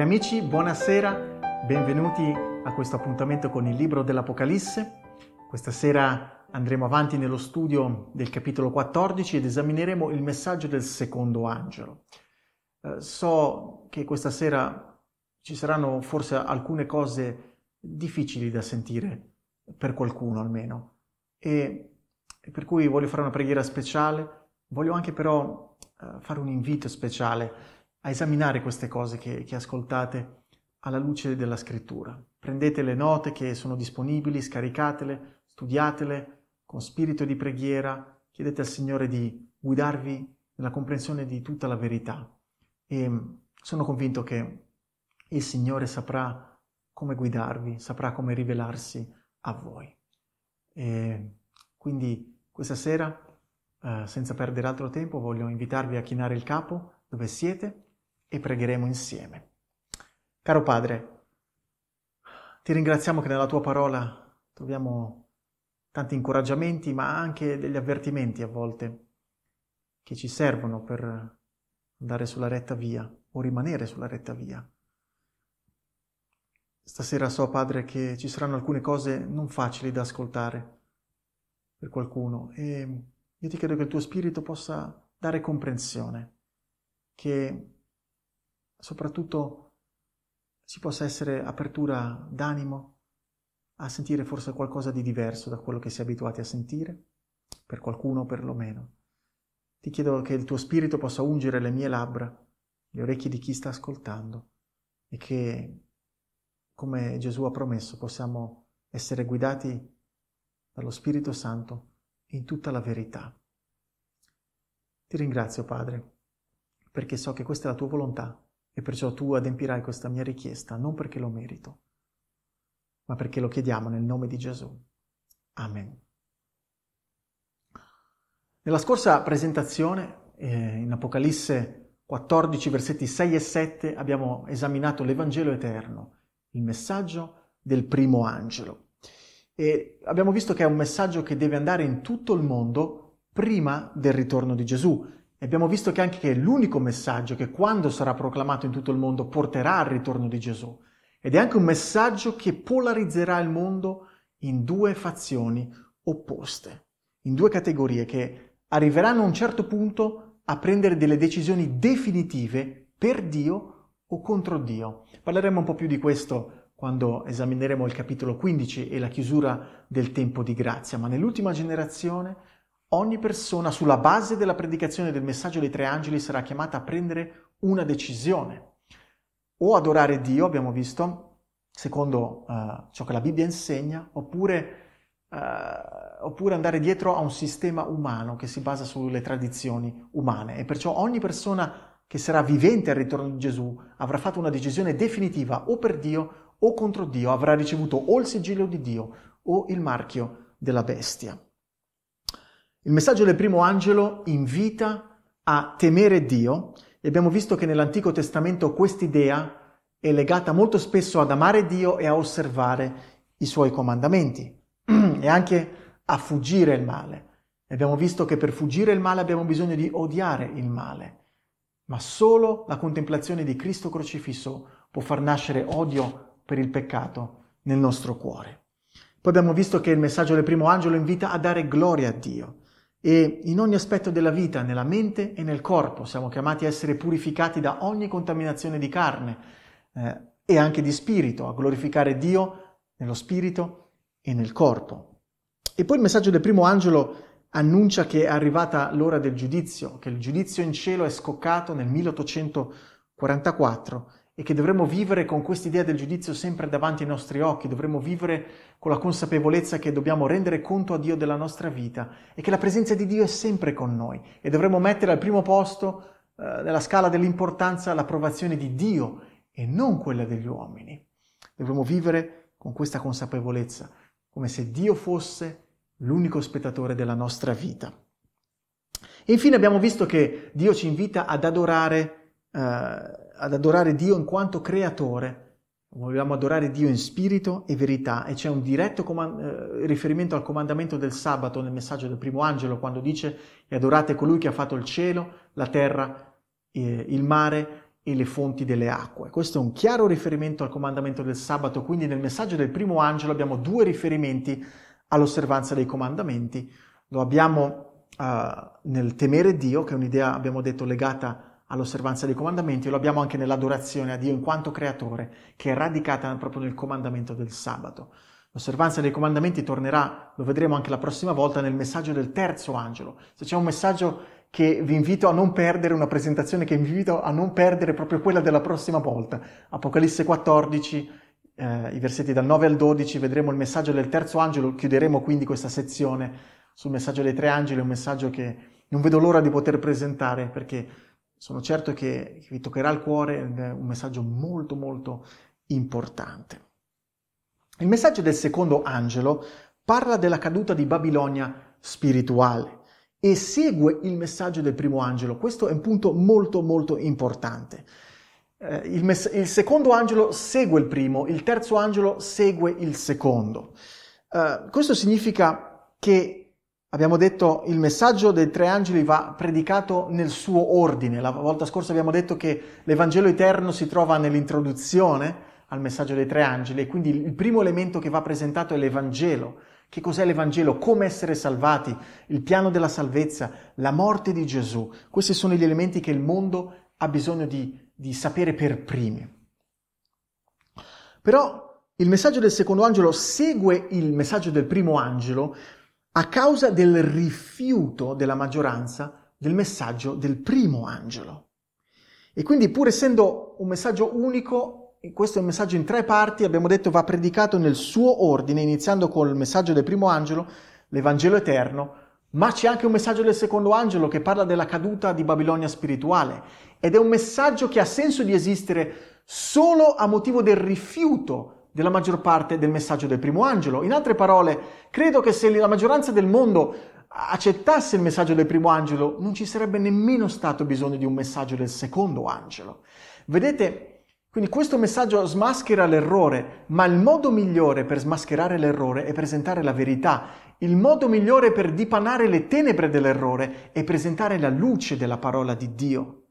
Cari amici, buonasera, benvenuti a questo appuntamento con il libro dell'Apocalisse. Questa sera andremo avanti nello studio del capitolo 14 ed esamineremo il messaggio del secondo angelo. Eh, so che questa sera ci saranno forse alcune cose difficili da sentire, per qualcuno almeno, e per cui voglio fare una preghiera speciale, voglio anche però eh, fare un invito speciale a esaminare queste cose che, che ascoltate alla luce della scrittura. Prendete le note che sono disponibili, scaricatele, studiatele con spirito di preghiera, chiedete al Signore di guidarvi nella comprensione di tutta la verità e mm, sono convinto che il Signore saprà come guidarvi, saprà come rivelarsi a voi. E quindi questa sera, eh, senza perdere altro tempo, voglio invitarvi a chinare il capo dove siete e pregheremo insieme. Caro Padre, ti ringraziamo che nella tua parola troviamo tanti incoraggiamenti, ma anche degli avvertimenti a volte che ci servono per andare sulla retta via o rimanere sulla retta via. Stasera so, Padre, che ci saranno alcune cose non facili da ascoltare per qualcuno e io ti credo che il tuo Spirito possa dare comprensione, che soprattutto ci possa essere apertura d'animo a sentire forse qualcosa di diverso da quello che si è abituati a sentire, per qualcuno perlomeno. Ti chiedo che il tuo spirito possa ungere le mie labbra, le orecchie di chi sta ascoltando e che, come Gesù ha promesso, possiamo essere guidati dallo Spirito Santo in tutta la verità. Ti ringrazio, Padre, perché so che questa è la tua volontà e perciò tu adempirai questa mia richiesta non perché lo merito, ma perché lo chiediamo nel nome di Gesù. Amen. Nella scorsa presentazione, eh, in Apocalisse 14, versetti 6 e 7, abbiamo esaminato l'Evangelo eterno, il messaggio del primo angelo. E abbiamo visto che è un messaggio che deve andare in tutto il mondo prima del ritorno di Gesù, e abbiamo visto che anche che è l'unico messaggio che quando sarà proclamato in tutto il mondo porterà al ritorno di Gesù. Ed è anche un messaggio che polarizzerà il mondo in due fazioni opposte, in due categorie che arriveranno a un certo punto a prendere delle decisioni definitive per Dio o contro Dio. Parleremo un po' più di questo quando esamineremo il capitolo 15 e la chiusura del tempo di grazia, ma nell'ultima generazione Ogni persona sulla base della predicazione del messaggio dei tre angeli sarà chiamata a prendere una decisione. O adorare Dio, abbiamo visto, secondo uh, ciò che la Bibbia insegna, oppure, uh, oppure andare dietro a un sistema umano che si basa sulle tradizioni umane. E perciò ogni persona che sarà vivente al ritorno di Gesù avrà fatto una decisione definitiva o per Dio o contro Dio, avrà ricevuto o il sigillo di Dio o il marchio della bestia. Il messaggio del primo angelo invita a temere Dio e abbiamo visto che nell'Antico Testamento quest'idea è legata molto spesso ad amare Dio e a osservare i suoi comandamenti e anche a fuggire il male. Abbiamo visto che per fuggire il male abbiamo bisogno di odiare il male, ma solo la contemplazione di Cristo crocifisso può far nascere odio per il peccato nel nostro cuore. Poi abbiamo visto che il messaggio del primo angelo invita a dare gloria a Dio. E in ogni aspetto della vita, nella mente e nel corpo, siamo chiamati a essere purificati da ogni contaminazione di carne eh, e anche di spirito, a glorificare Dio nello spirito e nel corpo. E poi il messaggio del primo angelo annuncia che è arrivata l'ora del giudizio, che il giudizio in cielo è scoccato nel 1844 e che dovremmo vivere con quest'idea del giudizio sempre davanti ai nostri occhi, dovremmo vivere con la consapevolezza che dobbiamo rendere conto a Dio della nostra vita e che la presenza di Dio è sempre con noi e dovremmo mettere al primo posto eh, nella scala dell'importanza l'approvazione di Dio e non quella degli uomini. Dovremmo vivere con questa consapevolezza, come se Dio fosse l'unico spettatore della nostra vita. E infine abbiamo visto che Dio ci invita ad adorare eh, ad adorare Dio in quanto creatore. Vogliamo adorare Dio in spirito e verità e c'è un diretto comand- eh, riferimento al comandamento del sabato nel messaggio del primo angelo quando dice e adorate colui che ha fatto il cielo, la terra, eh, il mare e le fonti delle acque. Questo è un chiaro riferimento al comandamento del sabato, quindi nel messaggio del primo angelo abbiamo due riferimenti all'osservanza dei comandamenti. Lo abbiamo eh, nel temere Dio, che è un'idea, abbiamo detto, legata a all'osservanza dei comandamenti, e lo abbiamo anche nell'adorazione a Dio in quanto creatore, che è radicata proprio nel comandamento del sabato. L'osservanza dei comandamenti tornerà, lo vedremo anche la prossima volta, nel messaggio del terzo angelo. Se c'è un messaggio che vi invito a non perdere, una presentazione che vi invito a non perdere proprio quella della prossima volta. Apocalisse 14, eh, i versetti dal 9 al 12, vedremo il messaggio del terzo angelo, chiuderemo quindi questa sezione sul messaggio dei tre angeli, un messaggio che non vedo l'ora di poter presentare perché sono certo che vi toccherà il cuore un messaggio molto molto importante. Il messaggio del secondo angelo parla della caduta di Babilonia spirituale e segue il messaggio del primo angelo. Questo è un punto molto molto importante. Eh, il, mess- il, secondo angelo segue il primo, il terzo angelo segue il secondo. Eh, questo significa che Abbiamo detto che il messaggio dei tre angeli va predicato nel suo ordine. La volta scorsa abbiamo detto che l'Evangelo eterno si trova nell'introduzione al messaggio dei tre angeli e quindi il primo elemento che va presentato è l'Evangelo. Che cos'è l'Evangelo? Come essere salvati? Il piano della salvezza? La morte di Gesù? Questi sono gli elementi che il mondo ha bisogno di, di sapere per primi. Però il messaggio del secondo angelo segue il messaggio del primo angelo a causa del rifiuto della maggioranza del messaggio del primo angelo. E quindi pur essendo un messaggio unico, questo è un messaggio in tre parti, abbiamo detto va predicato nel suo ordine, iniziando col messaggio del primo angelo, l'Evangelo eterno, ma c'è anche un messaggio del secondo angelo che parla della caduta di Babilonia spirituale ed è un messaggio che ha senso di esistere solo a motivo del rifiuto della maggior parte del messaggio del primo angelo. In altre parole, credo che se la maggioranza del mondo accettasse il messaggio del primo angelo, non ci sarebbe nemmeno stato bisogno di un messaggio del secondo angelo. Vedete, quindi questo messaggio smaschera l'errore, ma il modo migliore per smascherare l'errore è presentare la verità. Il modo migliore per dipanare le tenebre dell'errore è presentare la luce della parola di Dio.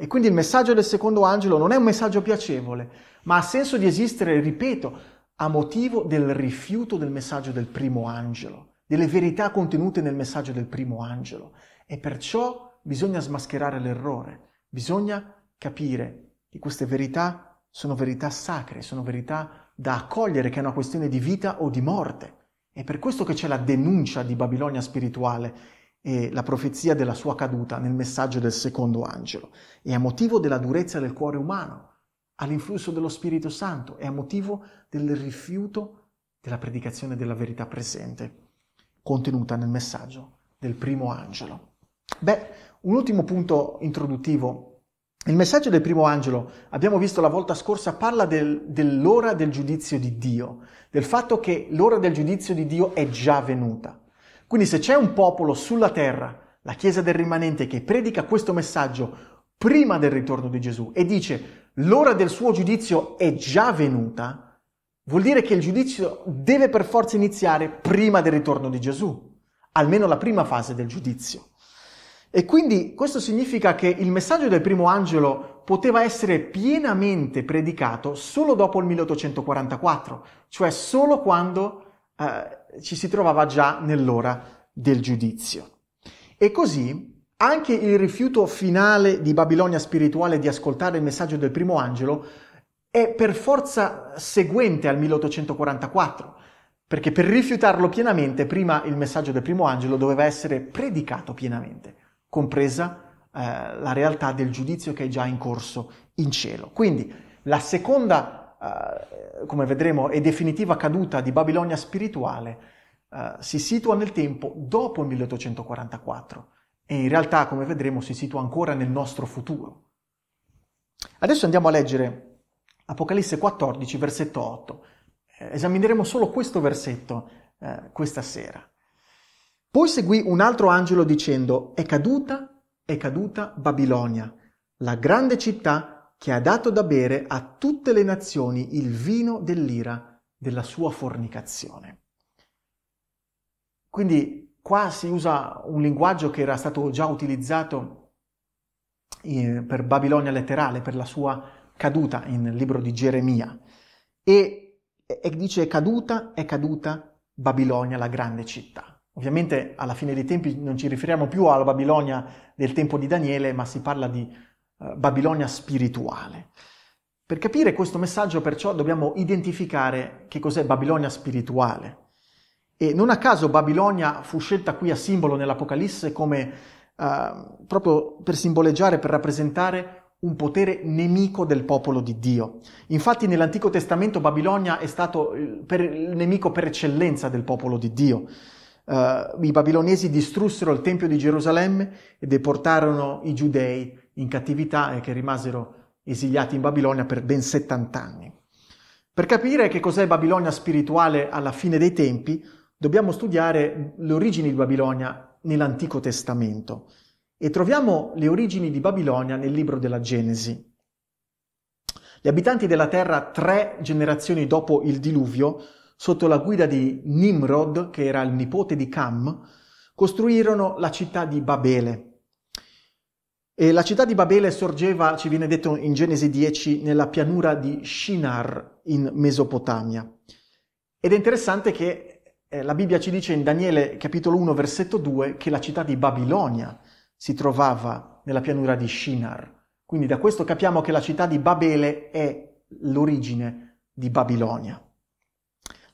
E quindi il messaggio del secondo angelo non è un messaggio piacevole, ma ha senso di esistere, ripeto, a motivo del rifiuto del messaggio del primo angelo, delle verità contenute nel messaggio del primo angelo. E perciò bisogna smascherare l'errore, bisogna capire che queste verità sono verità sacre, sono verità da accogliere, che è una questione di vita o di morte. È per questo che c'è la denuncia di Babilonia spirituale eh, la profezia della sua caduta nel messaggio del secondo angelo. È a motivo della durezza del cuore umano, all'influsso dello Spirito Santo è a motivo del rifiuto della predicazione della verità presente contenuta nel messaggio del primo angelo. Beh, un ultimo punto introduttivo il messaggio del primo angelo, abbiamo visto la volta scorsa, parla del, dell'ora del giudizio di Dio, del fatto che l'ora del giudizio di Dio è già venuta. Quindi se c'è un popolo sulla terra, la Chiesa del rimanente, che predica questo messaggio prima del ritorno di Gesù e dice l'ora del suo giudizio è già venuta, vuol dire che il giudizio deve per forza iniziare prima del ritorno di Gesù, almeno la prima fase del giudizio. E quindi questo significa che il messaggio del primo angelo poteva essere pienamente predicato solo dopo il 1844, cioè solo quando eh, ci si trovava già nell'ora del giudizio. E così anche il rifiuto finale di Babilonia spirituale di ascoltare il messaggio del primo angelo è per forza seguente al 1844, perché per rifiutarlo pienamente prima il messaggio del primo angelo doveva essere predicato pienamente, compresa eh, la realtà del giudizio che è già in corso in cielo. Quindi la seconda eh, come vedremo, e definitiva caduta di Babilonia spirituale uh, si situa nel tempo dopo il 1844 e in realtà, come vedremo, si situa ancora nel nostro futuro. Adesso andiamo a leggere Apocalisse 14, versetto 8. Eh, esamineremo solo questo versetto eh, questa sera. Poi seguì un altro angelo dicendo, è caduta, è caduta Babilonia, la grande città che ha dato da bere a tutte le nazioni il vino dell'ira della sua fornicazione. Quindi qua si usa un linguaggio che era stato già utilizzato eh, per Babilonia letterale, per la sua caduta in libro di Geremia. E, e dice caduta, è caduta Babilonia, la grande città. Ovviamente alla fine dei tempi non ci riferiamo più alla Babilonia del tempo di Daniele, ma si parla di eh, Babilonia spirituale. Per capire questo messaggio perciò dobbiamo identificare che cos'è Babilonia spirituale. E non a caso Babilonia fu scelta qui a simbolo nell'Apocalisse come uh, proprio per simboleggiare, per rappresentare un potere nemico del popolo di Dio. Infatti nell'Antico Testamento Babilonia è stato eh, per, il nemico per eccellenza del popolo di Dio. Uh, I babilonesi distrussero il Tempio di Gerusalemme e deportarono i giudei in cattività e che rimasero esiliati in Babilonia per ben 70 anni. Per capire che cos'è Babilonia spirituale alla fine dei tempi, dobbiamo studiare le origini di Babilonia nell'Antico Testamento e troviamo le origini di Babilonia nel libro della Genesi. Gli abitanti della terra tre generazioni dopo il diluvio, sotto la guida di Nimrod, che era il nipote di Cam, costruirono la città di Babele, e la città di Babele sorgeva, ci viene detto in Genesi 10, nella pianura di Shinar in Mesopotamia. Ed è interessante che eh, la Bibbia ci dice in Daniele capitolo 1 versetto 2 che la città di Babilonia si trovava nella pianura di Shinar. Quindi da questo capiamo che la città di Babele è l'origine di Babilonia.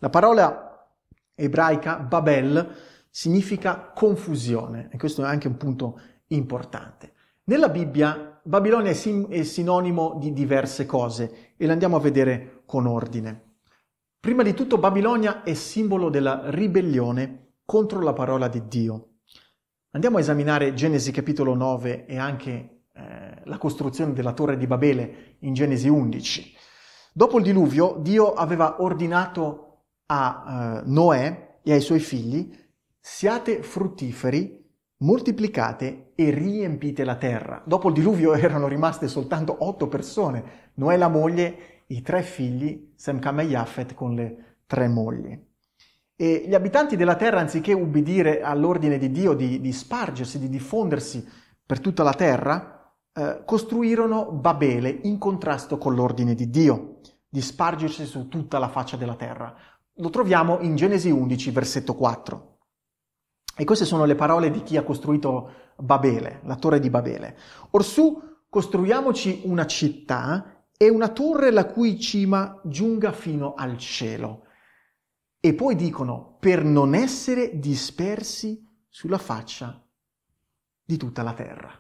La parola ebraica Babel significa confusione e questo è anche un punto importante. Nella Bibbia Babilonia è, sin- è sinonimo di diverse cose e le andiamo a vedere con ordine. Prima di tutto Babilonia è simbolo della ribellione contro la parola di Dio. Andiamo a esaminare Genesi capitolo 9 e anche eh, la costruzione della torre di Babele in Genesi 11. Dopo il diluvio Dio aveva ordinato a eh, Noè e ai suoi figli siate fruttiferi moltiplicate e riempite la terra. Dopo il diluvio erano rimaste soltanto otto persone, Noè la moglie, i tre figli, Sem, Cam e Jaffet con le tre mogli. E gli abitanti della terra, anziché ubbidire all'ordine di Dio di, di spargersi, di diffondersi per tutta la terra, eh, costruirono Babele in contrasto con l'ordine di Dio, di spargersi su tutta la faccia della terra. Lo troviamo in Genesi 11, versetto 4. E queste sono le parole di chi ha costruito Babele, la torre di Babele. Orsù, costruiamoci una città e una torre la cui cima giunga fino al cielo. E poi dicono, per non essere dispersi sulla faccia di tutta la terra.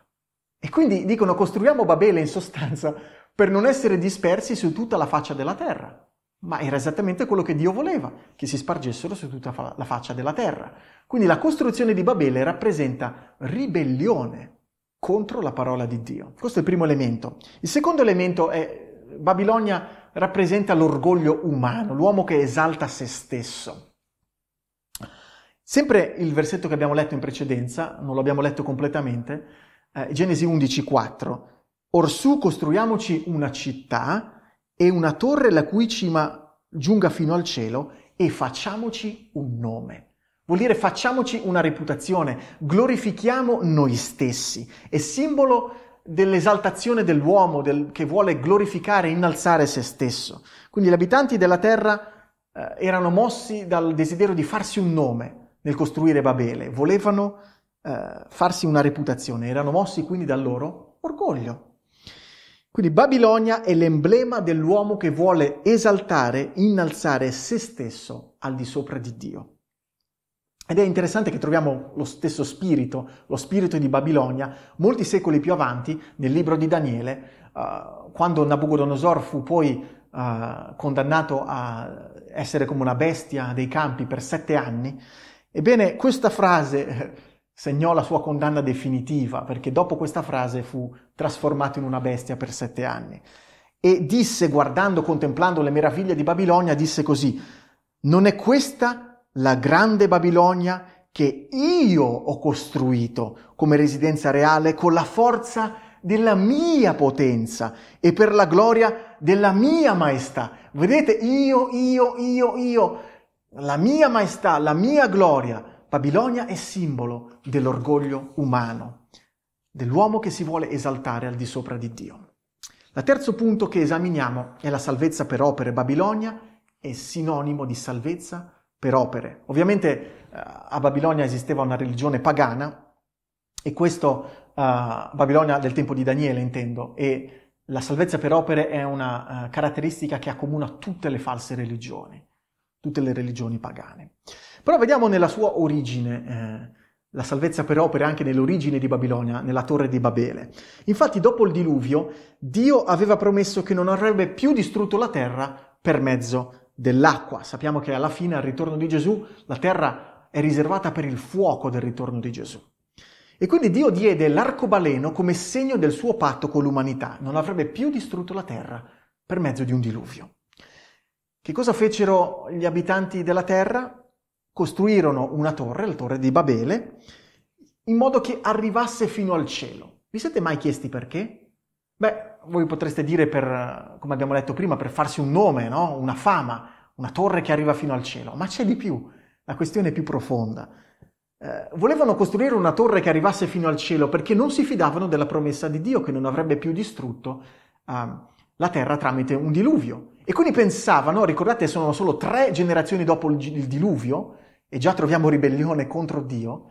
E quindi dicono, costruiamo Babele in sostanza per non essere dispersi su tutta la faccia della terra ma era esattamente quello che Dio voleva, che si spargessero su tutta la faccia della terra. Quindi la costruzione di Babele rappresenta ribellione contro la parola di Dio. Questo è il primo elemento. Il secondo elemento è Babilonia rappresenta l'orgoglio umano, l'uomo che esalta se stesso. Sempre il versetto che abbiamo letto in precedenza, non lo abbiamo letto completamente, eh, Genesi 11:4. Orsù costruiamoci una città e una torre la cui cima giunga fino al cielo e facciamoci un nome. Vuol dire facciamoci una reputazione, glorifichiamo noi stessi. È simbolo dell'esaltazione dell'uomo del, che vuole glorificare innalzare se stesso. Quindi gli abitanti della terra eh, erano mossi dal desiderio di farsi un nome nel costruire Babele, volevano eh, farsi una reputazione, erano mossi quindi dal loro orgoglio. Quindi Babilonia è l'emblema dell'uomo che vuole esaltare, innalzare se stesso al di sopra di Dio. Ed è interessante che troviamo lo stesso spirito, lo spirito di Babilonia, molti secoli più avanti nel libro di Daniele, uh, quando Nabucodonosor fu poi uh, condannato a essere come una bestia dei campi per sette anni. Ebbene, questa frase segnò la sua condanna definitiva, perché dopo questa frase fu trasformato in una bestia per sette anni. E disse, guardando, contemplando le meraviglie di Babilonia, disse così, non è questa la grande Babilonia che io ho costruito come residenza reale con la forza della mia potenza e per la gloria della mia maestà. Vedete, io, io, io, io, la mia maestà, la mia gloria, Babilonia è simbolo dell'orgoglio umano, dell'uomo che si vuole esaltare al di sopra di Dio. Il terzo punto che esaminiamo è la salvezza per opere. Babilonia è sinonimo di salvezza per opere. Ovviamente eh, a Babilonia esisteva una religione pagana e questo, a eh, Babilonia del tempo di Daniele intendo, e la salvezza per opere è una eh, caratteristica che accomuna tutte le false religioni, tutte le religioni pagane. Però vediamo nella sua origine. Eh, la salvezza per opere anche nell'origine di Babilonia, nella torre di Babele. Infatti, dopo il diluvio, Dio aveva promesso che non avrebbe più distrutto la terra per mezzo dell'acqua. Sappiamo che alla fine, al ritorno di Gesù, la terra è riservata per il fuoco del ritorno di Gesù. E quindi Dio diede l'arcobaleno come segno del suo patto con l'umanità. Non avrebbe più distrutto la terra per mezzo di un diluvio. Che cosa fecero gli abitanti della terra? costruirono una torre, la torre di Babele, in modo che arrivasse fino al cielo. Vi siete mai chiesti perché? Beh, voi potreste dire per, come abbiamo letto prima, per farsi un nome, no? una fama, una torre che arriva fino al cielo, ma c'è di più, la questione è più profonda. Eh, volevano costruire una torre che arrivasse fino al cielo perché non si fidavano della promessa di Dio che non avrebbe più distrutto eh, la terra tramite un diluvio. E quindi pensavano, ricordate sono solo tre generazioni dopo il diluvio, e già troviamo ribellione contro Dio,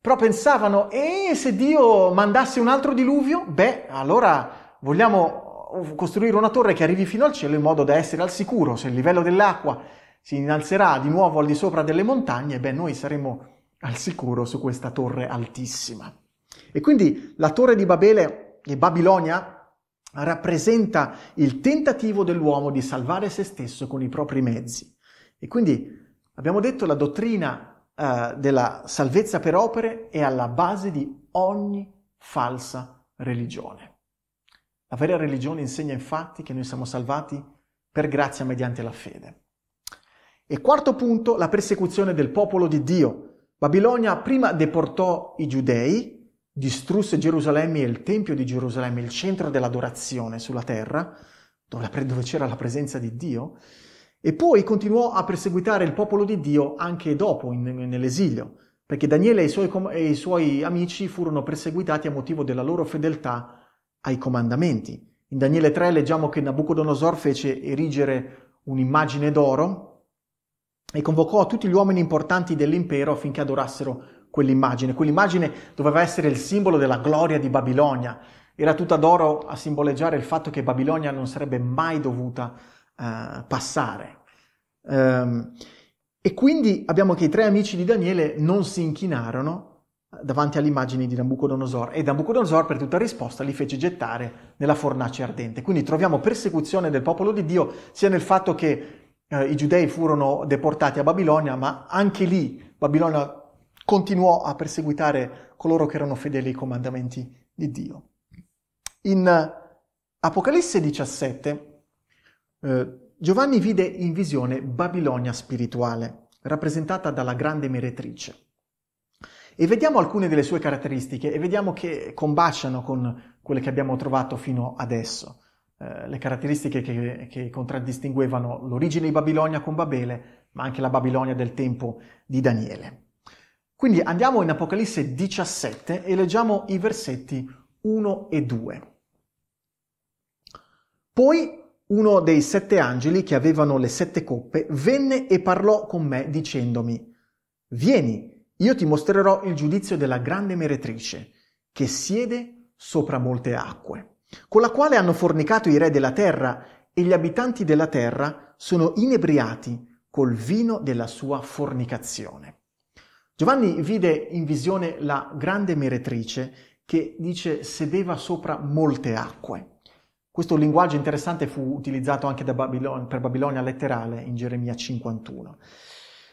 però pensavano, e se Dio mandasse un altro diluvio? Beh, allora vogliamo costruire una torre che arrivi fino al cielo in modo da essere al sicuro. Se il livello dell'acqua si innalzerà di nuovo al di sopra delle montagne, beh, noi saremo al sicuro su questa torre altissima. E quindi la torre di Babele e Babilonia rappresenta il tentativo dell'uomo di salvare se stesso con i propri mezzi. E quindi Abbiamo detto la dottrina eh, della salvezza per opere è alla base di ogni falsa religione. La vera religione insegna infatti che noi siamo salvati per grazia mediante la fede. E quarto punto, la persecuzione del popolo di Dio. Babilonia prima deportò i giudei, distrusse Gerusalemme e il Tempio di Gerusalemme, il centro dell'adorazione sulla terra, dove, dove c'era la presenza di Dio, e poi continuò a perseguitare il popolo di Dio anche dopo, in, nell'esilio, perché Daniele e i, suoi, e i suoi amici furono perseguitati a motivo della loro fedeltà ai comandamenti. In Daniele 3 leggiamo che Nabucodonosor fece erigere un'immagine d'oro e convocò tutti gli uomini importanti dell'impero affinché adorassero quell'immagine. Quell'immagine doveva essere il simbolo della gloria di Babilonia. Era tutta d'oro a simboleggiare il fatto che Babilonia non sarebbe mai dovuta eh, passare. Um, e quindi abbiamo che i tre amici di Daniele non si inchinarono eh, davanti all'immagine di Nabucodonosor e Nabucodonosor per tutta risposta li fece gettare nella fornace ardente. Quindi troviamo persecuzione del popolo di Dio sia nel fatto che eh, i giudei furono deportati a Babilonia, ma anche lì Babilonia continuò a perseguitare coloro che erano fedeli ai comandamenti di Dio. In eh, Apocalisse 17 eh, Giovanni vide in visione Babilonia spirituale, rappresentata dalla grande meretrice. E vediamo alcune delle sue caratteristiche e vediamo che combaciano con quelle che abbiamo trovato fino adesso. Eh, le caratteristiche che, che contraddistinguevano l'origine di Babilonia con Babele, ma anche la Babilonia del tempo di Daniele. Quindi andiamo in Apocalisse 17 e leggiamo i versetti 1 e 2. Poi uno dei sette angeli che avevano le sette coppe, venne e parlò con me dicendomi, Vieni, io ti mostrerò il giudizio della grande meretrice, che siede sopra molte acque, con la quale hanno fornicato i re della terra, e gli abitanti della terra sono inebriati col vino della sua fornicazione. Giovanni vide in visione la grande meretrice che dice sedeva sopra molte acque. Questo linguaggio interessante fu utilizzato anche Babilon- per Babilonia letterale in Geremia 51.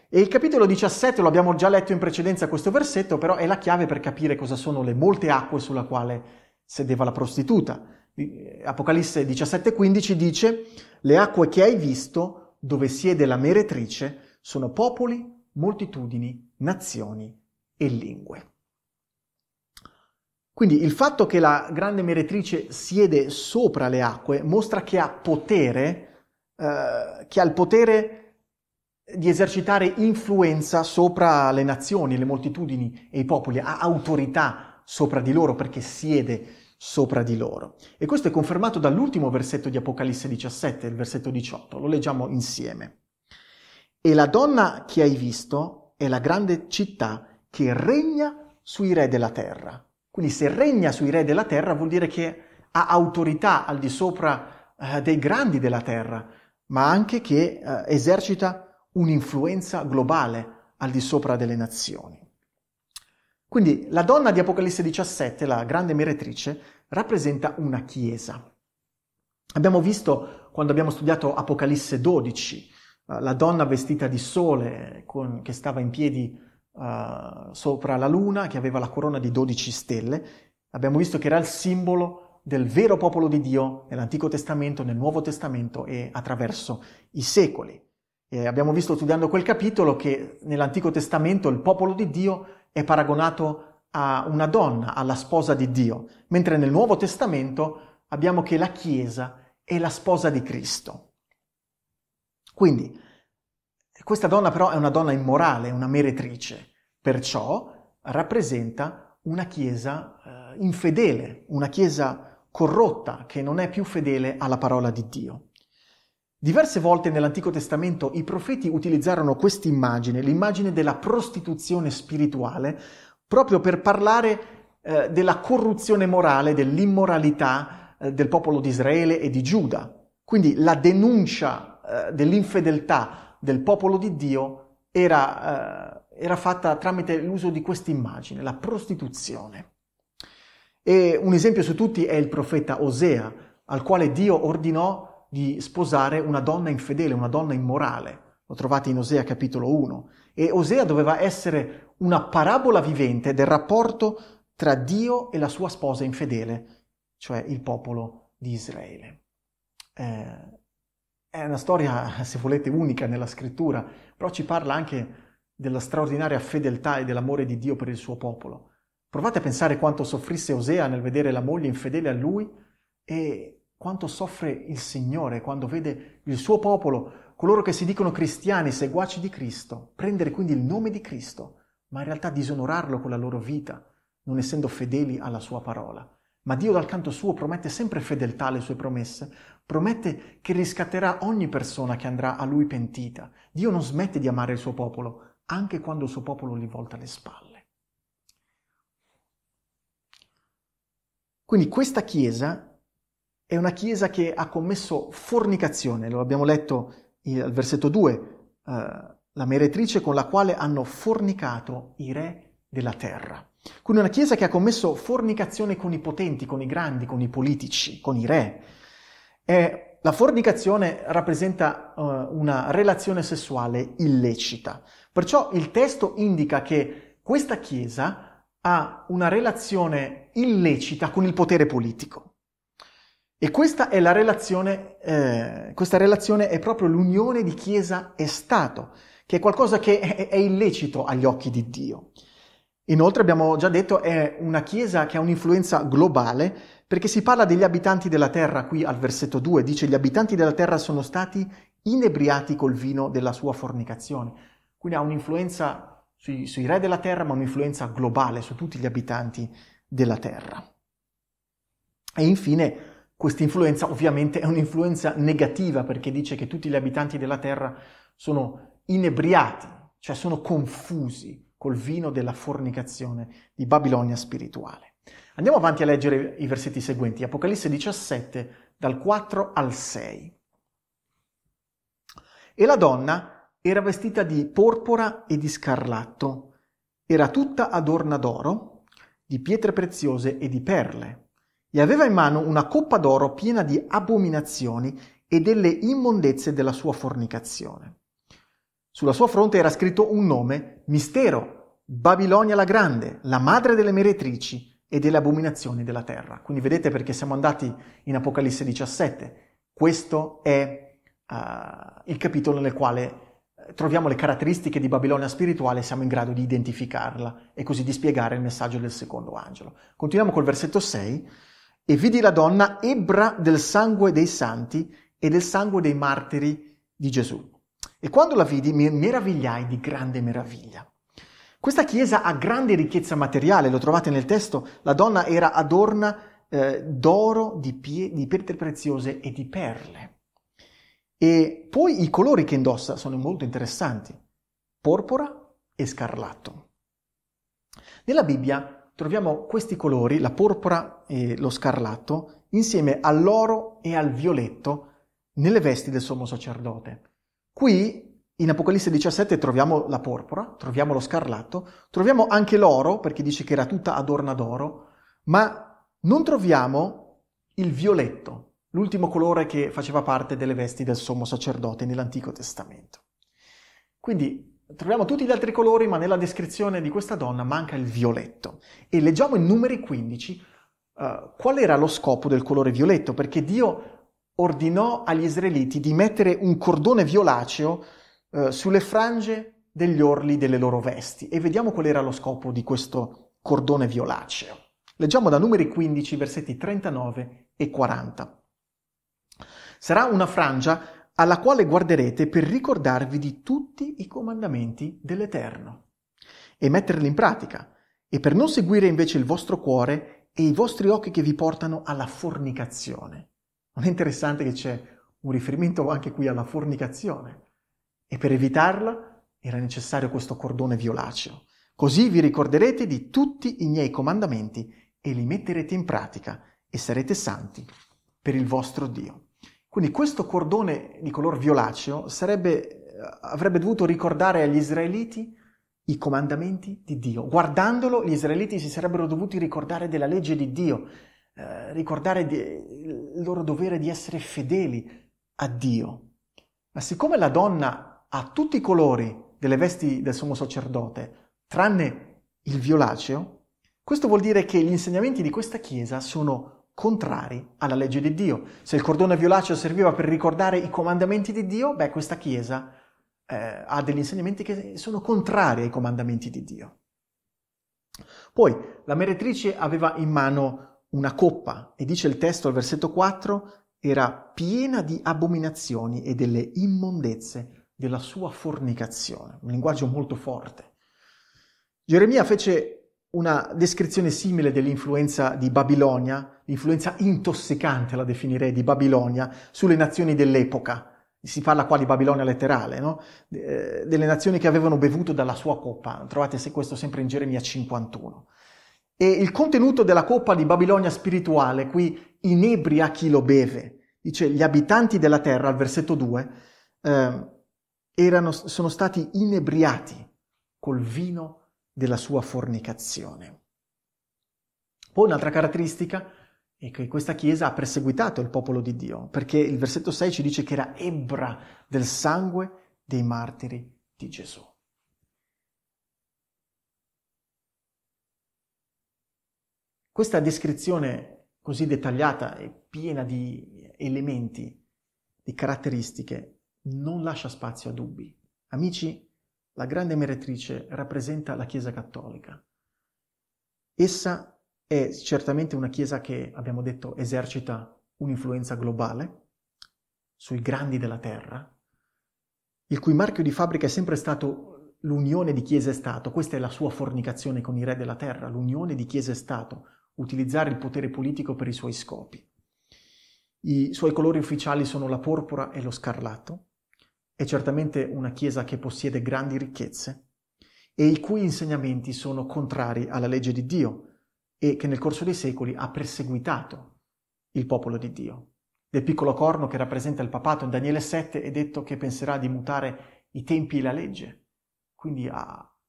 E il capitolo 17 lo abbiamo già letto in precedenza questo versetto, però è la chiave per capire cosa sono le molte acque sulla quale sedeva la prostituta. Eh, Apocalisse 17:15 dice: "Le acque che hai visto, dove siede la meretrice, sono popoli, moltitudini, nazioni e lingue". Quindi il fatto che la grande meretrice siede sopra le acque mostra che ha potere, eh, che ha il potere di esercitare influenza sopra le nazioni, le moltitudini e i popoli, ha autorità sopra di loro perché siede sopra di loro. E questo è confermato dall'ultimo versetto di Apocalisse 17, il versetto 18, lo leggiamo insieme. E la donna che hai visto è la grande città che regna sui re della terra. Quindi se regna sui re della terra vuol dire che ha autorità al di sopra eh, dei grandi della terra, ma anche che eh, esercita un'influenza globale al di sopra delle nazioni. Quindi la donna di Apocalisse 17, la grande meretrice, rappresenta una chiesa. Abbiamo visto quando abbiamo studiato Apocalisse 12, eh, la donna vestita di sole con, che stava in piedi uh, sopra la luna che aveva la corona di 12 stelle, abbiamo visto che era il simbolo del vero popolo di Dio nell'Antico Testamento, nel Nuovo Testamento e attraverso i secoli. E abbiamo visto studiando quel capitolo che nell'Antico Testamento il popolo di Dio è paragonato a una donna, alla sposa di Dio, mentre nel Nuovo Testamento abbiamo che la Chiesa è la sposa di Cristo. Quindi questa donna però è una donna immorale, una meretrice, perciò rappresenta una chiesa eh, infedele, una chiesa corrotta che non è più fedele alla parola di Dio. Diverse volte nell'Antico Testamento i profeti utilizzarono quest'immagine, l'immagine della prostituzione spirituale, proprio per parlare eh, della corruzione morale, dell'immoralità eh, del popolo di Israele e di Giuda. Quindi la denuncia eh, dell'infedeltà del popolo di Dio era, eh, era fatta tramite l'uso di questa immagine, la prostituzione. E un esempio su tutti è il profeta Osea, al quale Dio ordinò di sposare una donna infedele, una donna immorale. Lo trovate in Osea capitolo 1. E Osea doveva essere una parabola vivente del rapporto tra Dio e la sua sposa infedele, cioè il popolo di Israele. Eh, è una storia, se volete, unica nella scrittura, però ci parla anche della straordinaria fedeltà e dell'amore di Dio per il suo popolo. Provate a pensare quanto soffrisse Osea nel vedere la moglie infedele a lui e quanto soffre il Signore quando vede il suo popolo, coloro che si dicono cristiani, seguaci di Cristo, prendere quindi il nome di Cristo, ma in realtà disonorarlo con la loro vita, non essendo fedeli alla sua parola. Ma Dio dal canto suo promette sempre fedeltà alle sue promesse, promette che riscatterà ogni persona che andrà a lui pentita. Dio non smette di amare il suo popolo, anche quando il suo popolo gli volta le spalle. Quindi questa chiesa è una chiesa che ha commesso fornicazione, lo abbiamo letto al versetto 2, eh, la meretrice con la quale hanno fornicato i re della terra. Quindi una Chiesa che ha commesso fornicazione con i potenti, con i grandi, con i politici, con i re. E la fornicazione rappresenta uh, una relazione sessuale illecita. Perciò il testo indica che questa Chiesa ha una relazione illecita con il potere politico. E questa è la relazione, eh, questa relazione è proprio l'unione di Chiesa e Stato, che è qualcosa che è, è illecito agli occhi di Dio. Inoltre abbiamo già detto è una chiesa che ha un'influenza globale perché si parla degli abitanti della terra qui al versetto 2, dice gli abitanti della terra sono stati inebriati col vino della sua fornicazione. Quindi ha un'influenza sui, sui re della terra ma un'influenza globale su tutti gli abitanti della terra. E infine questa influenza ovviamente è un'influenza negativa perché dice che tutti gli abitanti della terra sono inebriati, cioè sono confusi, col vino della fornicazione di Babilonia spirituale. Andiamo avanti a leggere i versetti seguenti, Apocalisse 17, dal 4 al 6. E la donna era vestita di porpora e di scarlatto, era tutta adorna d'oro, di pietre preziose e di perle, e aveva in mano una coppa d'oro piena di abominazioni e delle immondezze della sua fornicazione. Sulla sua fronte era scritto un nome, Mistero, Babilonia la Grande, la madre delle meretrici e delle abominazioni della terra. Quindi vedete perché siamo andati in Apocalisse 17. Questo è uh, il capitolo nel quale eh, troviamo le caratteristiche di Babilonia spirituale e siamo in grado di identificarla e così di spiegare il messaggio del secondo angelo. Continuiamo col versetto 6. E vidi la donna ebra del sangue dei santi e del sangue dei martiri di Gesù. E quando la vidi mi meravigliai di grande meraviglia. Questa chiesa ha grande ricchezza materiale, lo trovate nel testo, la donna era adorna eh, d'oro, di, pie- di pietre preziose e di perle. E poi i colori che indossa sono molto interessanti, porpora e scarlatto. Nella Bibbia troviamo questi colori, la porpora e lo scarlatto, insieme all'oro e al violetto nelle vesti del sommo sacerdote. Qui in Apocalisse 17 troviamo la porpora, troviamo lo scarlatto, troviamo anche l'oro, perché dice che era tutta adorna d'oro, ma non troviamo il violetto, l'ultimo colore che faceva parte delle vesti del sommo sacerdote nell'Antico Testamento. Quindi Troviamo tutti gli altri colori, ma nella descrizione di questa donna manca il violetto. E leggiamo in numeri 15 uh, eh, qual era lo scopo del colore violetto, perché Dio ordinò agli israeliti di mettere un cordone violaceo eh, sulle frange degli orli delle loro vesti e vediamo qual era lo scopo di questo cordone violaceo. Leggiamo da numeri 15 versetti 39 e 40. Sarà una frangia alla quale guarderete per ricordarvi di tutti i comandamenti dell'Eterno e metterli in pratica, e per non seguire invece il vostro cuore e i vostri occhi che vi portano alla fornicazione non è interessante che c'è un riferimento anche qui alla fornicazione e per evitarla era necessario questo cordone violaceo. Così vi ricorderete di tutti i miei comandamenti e li metterete in pratica e sarete santi per il vostro Dio. Quindi questo cordone di color violaceo sarebbe, eh, avrebbe dovuto ricordare agli israeliti i comandamenti di Dio. Guardandolo gli israeliti si sarebbero dovuti ricordare della legge di Dio eh, ricordare di, il loro dovere di essere fedeli a Dio. Ma siccome la donna ha tutti i colori delle vesti del sommo sacerdote, tranne il violaceo, questo vuol dire che gli insegnamenti di questa Chiesa sono contrari alla legge di Dio. Se il cordone violaceo serviva per ricordare i comandamenti di Dio, beh, questa Chiesa eh, ha degli insegnamenti che sono contrari ai comandamenti di Dio. Poi la meretrice aveva in mano una coppa, e dice il testo al versetto 4, era piena di abominazioni e delle immondezze della sua fornicazione, un linguaggio molto forte. Geremia fece una descrizione simile dell'influenza di Babilonia, l'influenza intossicante la definirei di Babilonia, sulle nazioni dell'epoca. Si parla qua di Babilonia letterale, no? Eh, delle nazioni che avevano bevuto dalla sua coppa. Trovate questo sempre in Geremia 51. E il contenuto della coppa di Babilonia spirituale qui inebria chi lo beve. Dice gli abitanti della terra, al versetto 2, eh, erano, sono stati inebriati col vino della sua fornicazione. Poi un'altra caratteristica è che questa Chiesa ha perseguitato il popolo di Dio, perché il versetto 6 ci dice che era ebra del sangue dei martiri di Gesù. Questa descrizione così dettagliata e piena di elementi, di caratteristiche, non lascia spazio a dubbi. Amici, la grande meretrice rappresenta la Chiesa cattolica. Essa è certamente una Chiesa che, abbiamo detto, esercita un'influenza globale sui grandi della terra, il cui marchio di fabbrica è sempre stato l'unione di Chiesa e Stato, questa è la sua fornicazione con i re della terra, l'unione di Chiesa e Stato, utilizzare il potere politico per i suoi scopi. I suoi colori ufficiali sono la porpora e lo scarlatto. È certamente una chiesa che possiede grandi ricchezze e i cui insegnamenti sono contrari alla legge di Dio e che nel corso dei secoli ha perseguitato il popolo di Dio. Del piccolo corno che rappresenta il papato in Daniele 7 è detto che penserà di mutare i tempi e la legge. Quindi ha,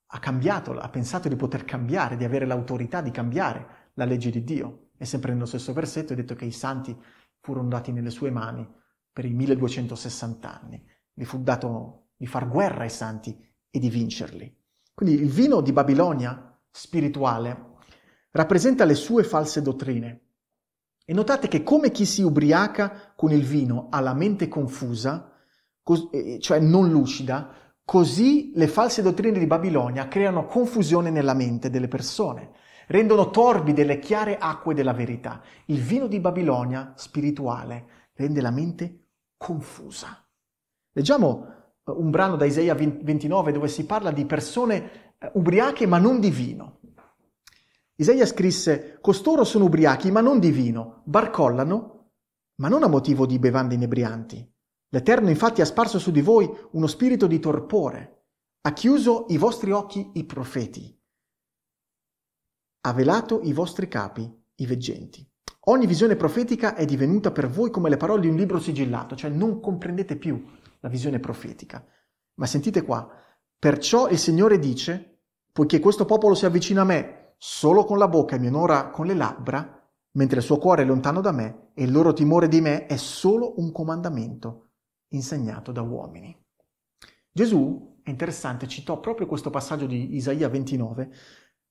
ha cambiato, ha pensato di poter cambiare, di avere l'autorità di cambiare la legge di Dio. E sempre nello stesso versetto è detto che i santi furono dati nelle sue mani per i 1260 anni. Gli fu dato di far guerra ai santi e di vincerli. Quindi il vino di Babilonia spirituale rappresenta le sue false dottrine. E notate che come chi si ubriaca con il vino ha la mente confusa, eh, cioè non lucida, così le false dottrine di Babilonia creano confusione nella mente delle persone rendono torbide le chiare acque della verità. Il vino di Babilonia spirituale rende la mente confusa. Leggiamo eh, un brano da Isaia 29 dove si parla di persone eh, ubriache ma non di vino. Isaia scrisse, costoro sono ubriachi ma non di vino, barcollano ma non a motivo di bevande inebrianti. L'Eterno infatti ha sparso su di voi uno spirito di torpore, ha chiuso i vostri occhi i profeti ha velato i vostri capi, i veggenti. Ogni visione profetica è divenuta per voi come le parole di un libro sigillato, cioè non comprendete più la visione profetica. Ma sentite qua, perciò il Signore dice, poiché questo popolo si avvicina a me solo con la bocca e mi onora con le labbra, mentre il suo cuore è lontano da me e il loro timore di me è solo un comandamento insegnato da uomini. Gesù, è interessante, citò proprio questo passaggio di Isaia 29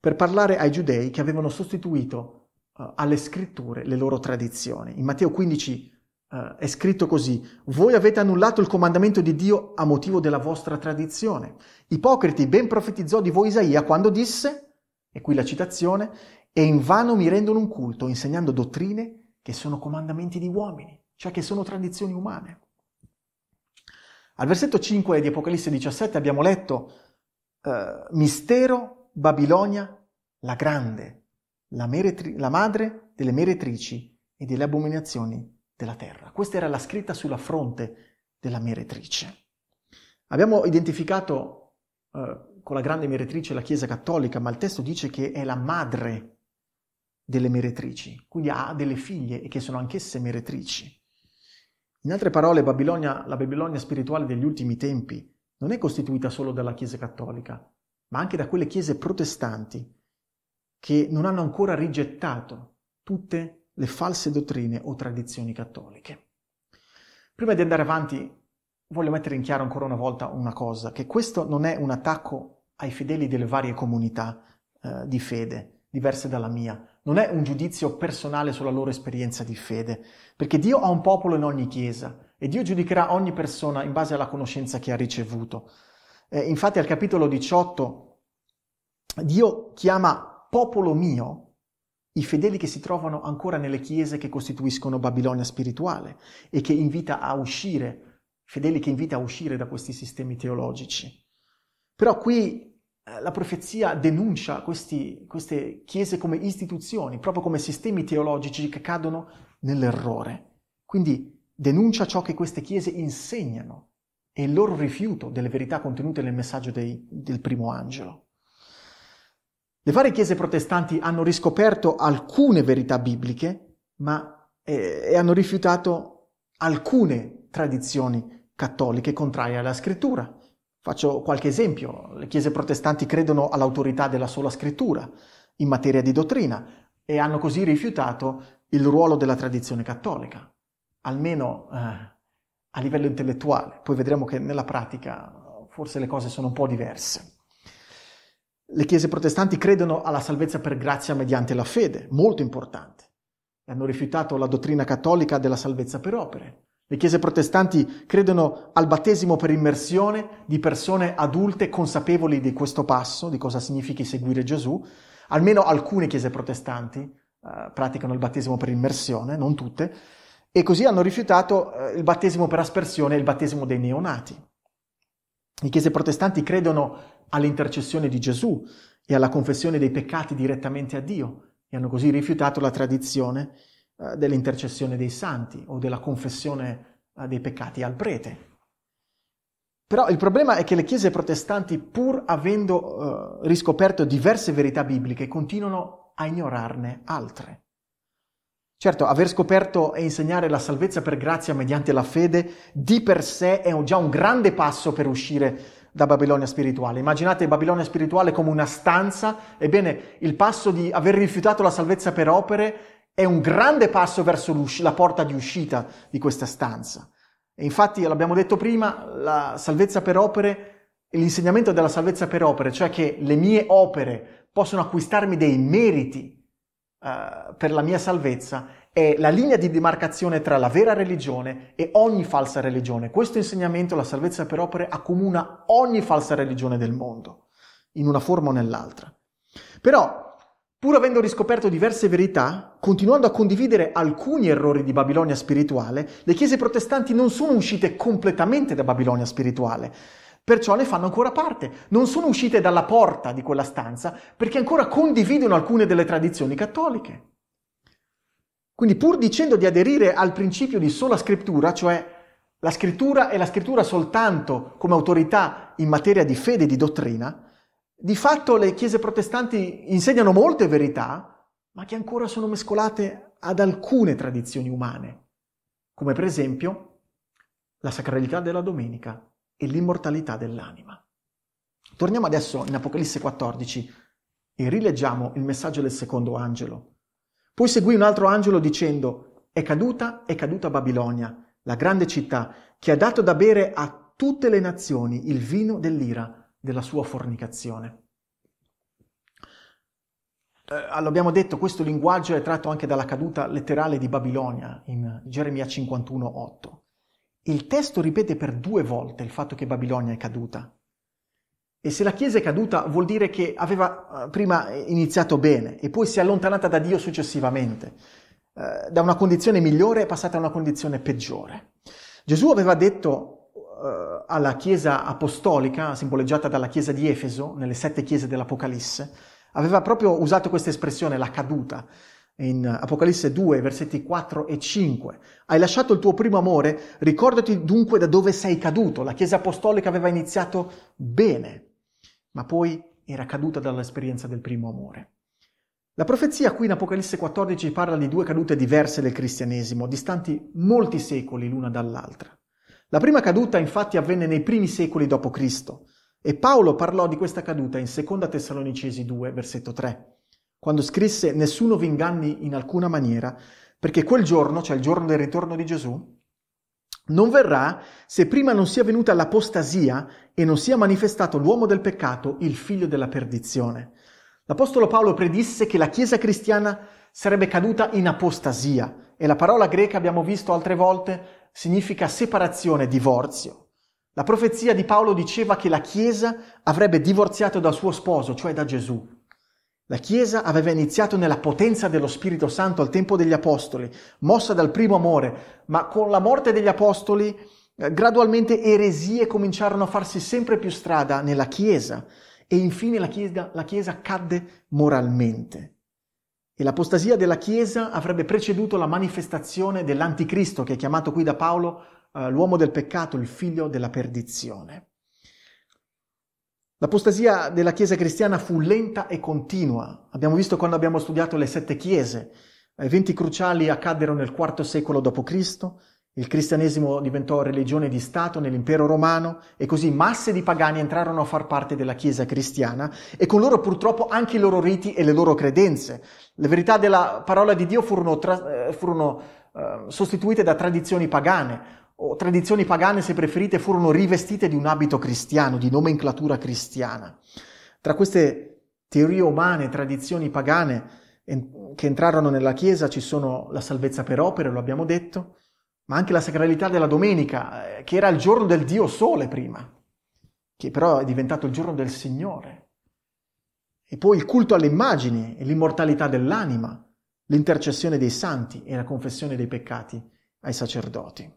per parlare ai giudei che avevano sostituito uh, alle scritture le loro tradizioni. In Matteo 15 uh, eh, è scritto così, voi avete annullato il comandamento di Dio a motivo della vostra tradizione. Ipocriti, ben profetizzò di voi Isaia quando disse, e qui la citazione, e in vano mi rendono un culto insegnando dottrine che sono comandamenti di uomini, cioè che sono tradizioni umane. Al versetto 5 di Apocalisse 17 abbiamo letto eh, mistero, Babilonia, la grande, la, la madre delle meretrici e delle abominazioni della terra. Questa era la scritta sulla fronte della meretrice. Abbiamo identificato eh, con la grande meretrice la Chiesa Cattolica, ma il testo dice che è la madre delle meretrici, quindi ha delle figlie e che sono anch'esse meretrici. In altre parole, Babilonia, la Babilonia spirituale degli ultimi tempi non è costituita solo dalla Chiesa Cattolica, ma anche da quelle chiese protestanti che non hanno ancora rigettato tutte le false dottrine o tradizioni cattoliche. Prima di andare avanti voglio mettere in chiaro ancora una volta una cosa, che questo non è un attacco ai fedeli delle varie comunità eh, di fede, diverse dalla mia, non è un giudizio personale sulla loro esperienza di fede, perché Dio ha un popolo in ogni chiesa e Dio giudicherà ogni persona in base alla conoscenza che ha ricevuto. Eh, infatti al capitolo 18 Dio chiama popolo mio, i fedeli che si trovano ancora nelle chiese che costituiscono Babilonia spirituale e che invita a uscire, fedeli che invita a uscire da questi sistemi teologici. Però qui eh, la profezia denuncia questi, queste chiese come istituzioni, proprio come sistemi teologici che cadono nell'errore. Quindi denuncia ciò che queste chiese insegnano e il loro rifiuto delle verità contenute nel messaggio dei, del primo angelo. Le varie chiese protestanti hanno riscoperto alcune verità bibliche, ma eh, hanno rifiutato alcune tradizioni cattoliche contrarie alla scrittura. Faccio qualche esempio. Le chiese protestanti credono all'autorità della sola scrittura in materia di dottrina e hanno così rifiutato il ruolo della tradizione cattolica, almeno eh, a livello intellettuale. Poi vedremo che nella pratica forse le cose sono un po' diverse. Le chiese protestanti credono alla salvezza per grazia mediante la fede, molto importante. E hanno rifiutato la dottrina cattolica della salvezza per opere. Le chiese protestanti credono al battesimo per immersione di persone adulte consapevoli di questo passo, di cosa significhi seguire Gesù. Almeno alcune chiese protestanti eh, praticano il battesimo per immersione, non tutte, e così hanno rifiutato eh, il battesimo per aspersione e il battesimo dei neonati. Le chiese protestanti credono all'intercessione di Gesù e alla confessione dei peccati direttamente a Dio e hanno così rifiutato la tradizione eh, dell'intercessione dei santi o della confessione eh, dei peccati al prete. Però il problema è che le chiese protestanti, pur avendo eh, riscoperto diverse verità bibliche, continuano a ignorarne altre. Certo, aver scoperto e insegnare la salvezza per grazia mediante la fede di per sé è già un grande passo per uscire da Babilonia spirituale. Immaginate Babilonia spirituale come una stanza, ebbene il passo di aver rifiutato la salvezza per opere è un grande passo verso la porta di uscita di questa stanza. E infatti, l'abbiamo detto prima, la salvezza per opere, l'insegnamento della salvezza per opere, cioè che le mie opere possono acquistarmi dei meriti uh, per la mia salvezza, è la linea di demarcazione tra la vera religione e ogni falsa religione. Questo insegnamento, la salvezza per opere, accomuna ogni falsa religione del mondo, in una forma o nell'altra. Però, pur avendo riscoperto diverse verità, continuando a condividere alcuni errori di Babilonia spirituale, le chiese protestanti non sono uscite completamente da Babilonia spirituale. Perciò ne fanno ancora parte, non sono uscite dalla porta di quella stanza perché ancora condividono alcune delle tradizioni cattoliche. Quindi pur dicendo di aderire al principio di sola scrittura, cioè la scrittura è la scrittura soltanto come autorità in materia di fede e di dottrina, di fatto le chiese protestanti insegnano molte verità, ma che ancora sono mescolate ad alcune tradizioni umane, come per esempio la sacralità della domenica e l'immortalità dell'anima. Torniamo adesso in Apocalisse 14 e rileggiamo il messaggio del secondo angelo. Poi seguì un altro angelo dicendo, è caduta, è caduta Babilonia, la grande città, che ha dato da bere a tutte le nazioni il vino dell'ira della sua fornicazione. Eh, l'abbiamo detto, questo linguaggio è tratto anche dalla caduta letterale di Babilonia in Geremia 51.8. Il testo ripete per due volte il fatto che Babilonia è caduta. E se la Chiesa è caduta vuol dire che aveva eh, prima iniziato bene e poi si è allontanata da Dio successivamente. Eh, da una condizione migliore è passata a una condizione peggiore. Gesù aveva detto eh, alla Chiesa apostolica, simboleggiata dalla Chiesa di Efeso, nelle sette chiese dell'Apocalisse, aveva proprio usato questa espressione, la caduta, in Apocalisse 2, versetti 4 e 5. Hai lasciato il tuo primo amore, ricordati dunque da dove sei caduto. La Chiesa apostolica aveva iniziato bene ma poi era caduta dall'esperienza del primo amore. La profezia qui in Apocalisse 14 parla di due cadute diverse del cristianesimo, distanti molti secoli l'una dall'altra. La prima caduta infatti avvenne nei primi secoli dopo Cristo e Paolo parlò di questa caduta in 2 Tessalonicesi 2, versetto 3, quando scrisse Nessuno vi inganni in alcuna maniera, perché quel giorno, cioè il giorno del ritorno di Gesù, non verrà se prima non sia venuta l'apostasia e non sia manifestato l'uomo del peccato, il figlio della perdizione. L'Apostolo Paolo predisse che la Chiesa cristiana sarebbe caduta in apostasia e la parola greca, abbiamo visto altre volte, significa separazione, divorzio. La profezia di Paolo diceva che la Chiesa avrebbe divorziato dal suo sposo, cioè da Gesù. La Chiesa aveva iniziato nella potenza dello Spirito Santo al tempo degli Apostoli, mossa dal primo amore, ma con la morte degli Apostoli eh, gradualmente eresie cominciarono a farsi sempre più strada nella Chiesa e infine la Chiesa, la chiesa cadde moralmente. E l'apostasia della Chiesa avrebbe preceduto la manifestazione dell'Anticristo, che è chiamato qui da Paolo eh, l'uomo del peccato, il figlio della perdizione. L'apostasia della Chiesa cristiana fu lenta e continua. Abbiamo visto quando abbiamo studiato le sette Chiese. Eh, eventi cruciali accaddero nel IV secolo d.C., il cristianesimo diventò religione di Stato nell'impero romano e così masse di pagani entrarono a far parte della Chiesa cristiana e con loro purtroppo anche i loro riti e le loro credenze. Le verità della parola di Dio furono, tra- eh, furono eh, sostituite da tradizioni pagane o tradizioni pagane, se preferite, furono rivestite di un abito cristiano, di nomenclatura cristiana. Tra queste teorie umane, tradizioni pagane che entrarono nella Chiesa ci sono la salvezza per opere, lo abbiamo detto, ma anche la sacralità della domenica, eh, che era il giorno del Dio Sole prima, che però è diventato il giorno del Signore. E poi il culto alle immagini, l'immortalità dell'anima, l'intercessione dei santi e la confessione dei peccati ai sacerdoti.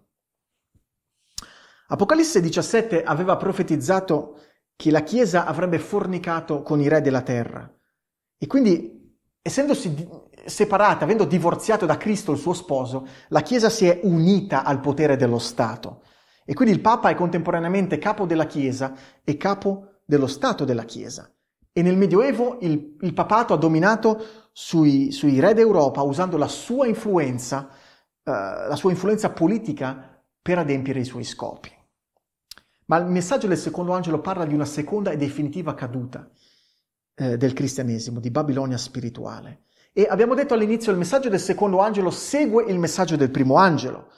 Apocalisse 17 aveva profetizzato che la Chiesa avrebbe fornicato con i re della terra e quindi, essendosi separata, avendo divorziato da Cristo il suo sposo, la Chiesa si è unita al potere dello Stato e quindi il Papa è contemporaneamente capo della Chiesa e capo dello Stato della Chiesa. E nel Medioevo il, il papato ha dominato sui, sui, re d'Europa usando la sua influenza, eh, la sua influenza politica per adempiere i suoi scopi. Ma il messaggio del secondo angelo parla di una seconda e definitiva caduta eh, del cristianesimo, di Babilonia spirituale. E abbiamo detto all'inizio il messaggio del secondo angelo segue il messaggio del primo angelo.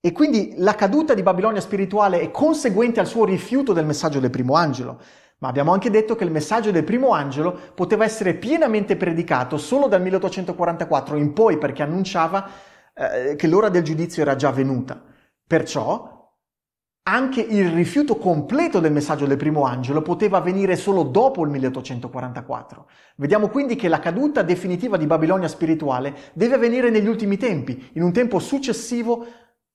E quindi la caduta di Babilonia spirituale è conseguente al suo rifiuto del messaggio del primo angelo. Ma abbiamo anche detto che il messaggio del primo angelo poteva essere pienamente predicato solo dal 1844 in poi perché annunciava eh, che l'ora del giudizio era già venuta. Perciò anche il rifiuto completo del messaggio del primo angelo poteva avvenire solo dopo il 1844. Vediamo quindi che la caduta definitiva di Babilonia spirituale deve avvenire negli ultimi tempi, in un tempo successivo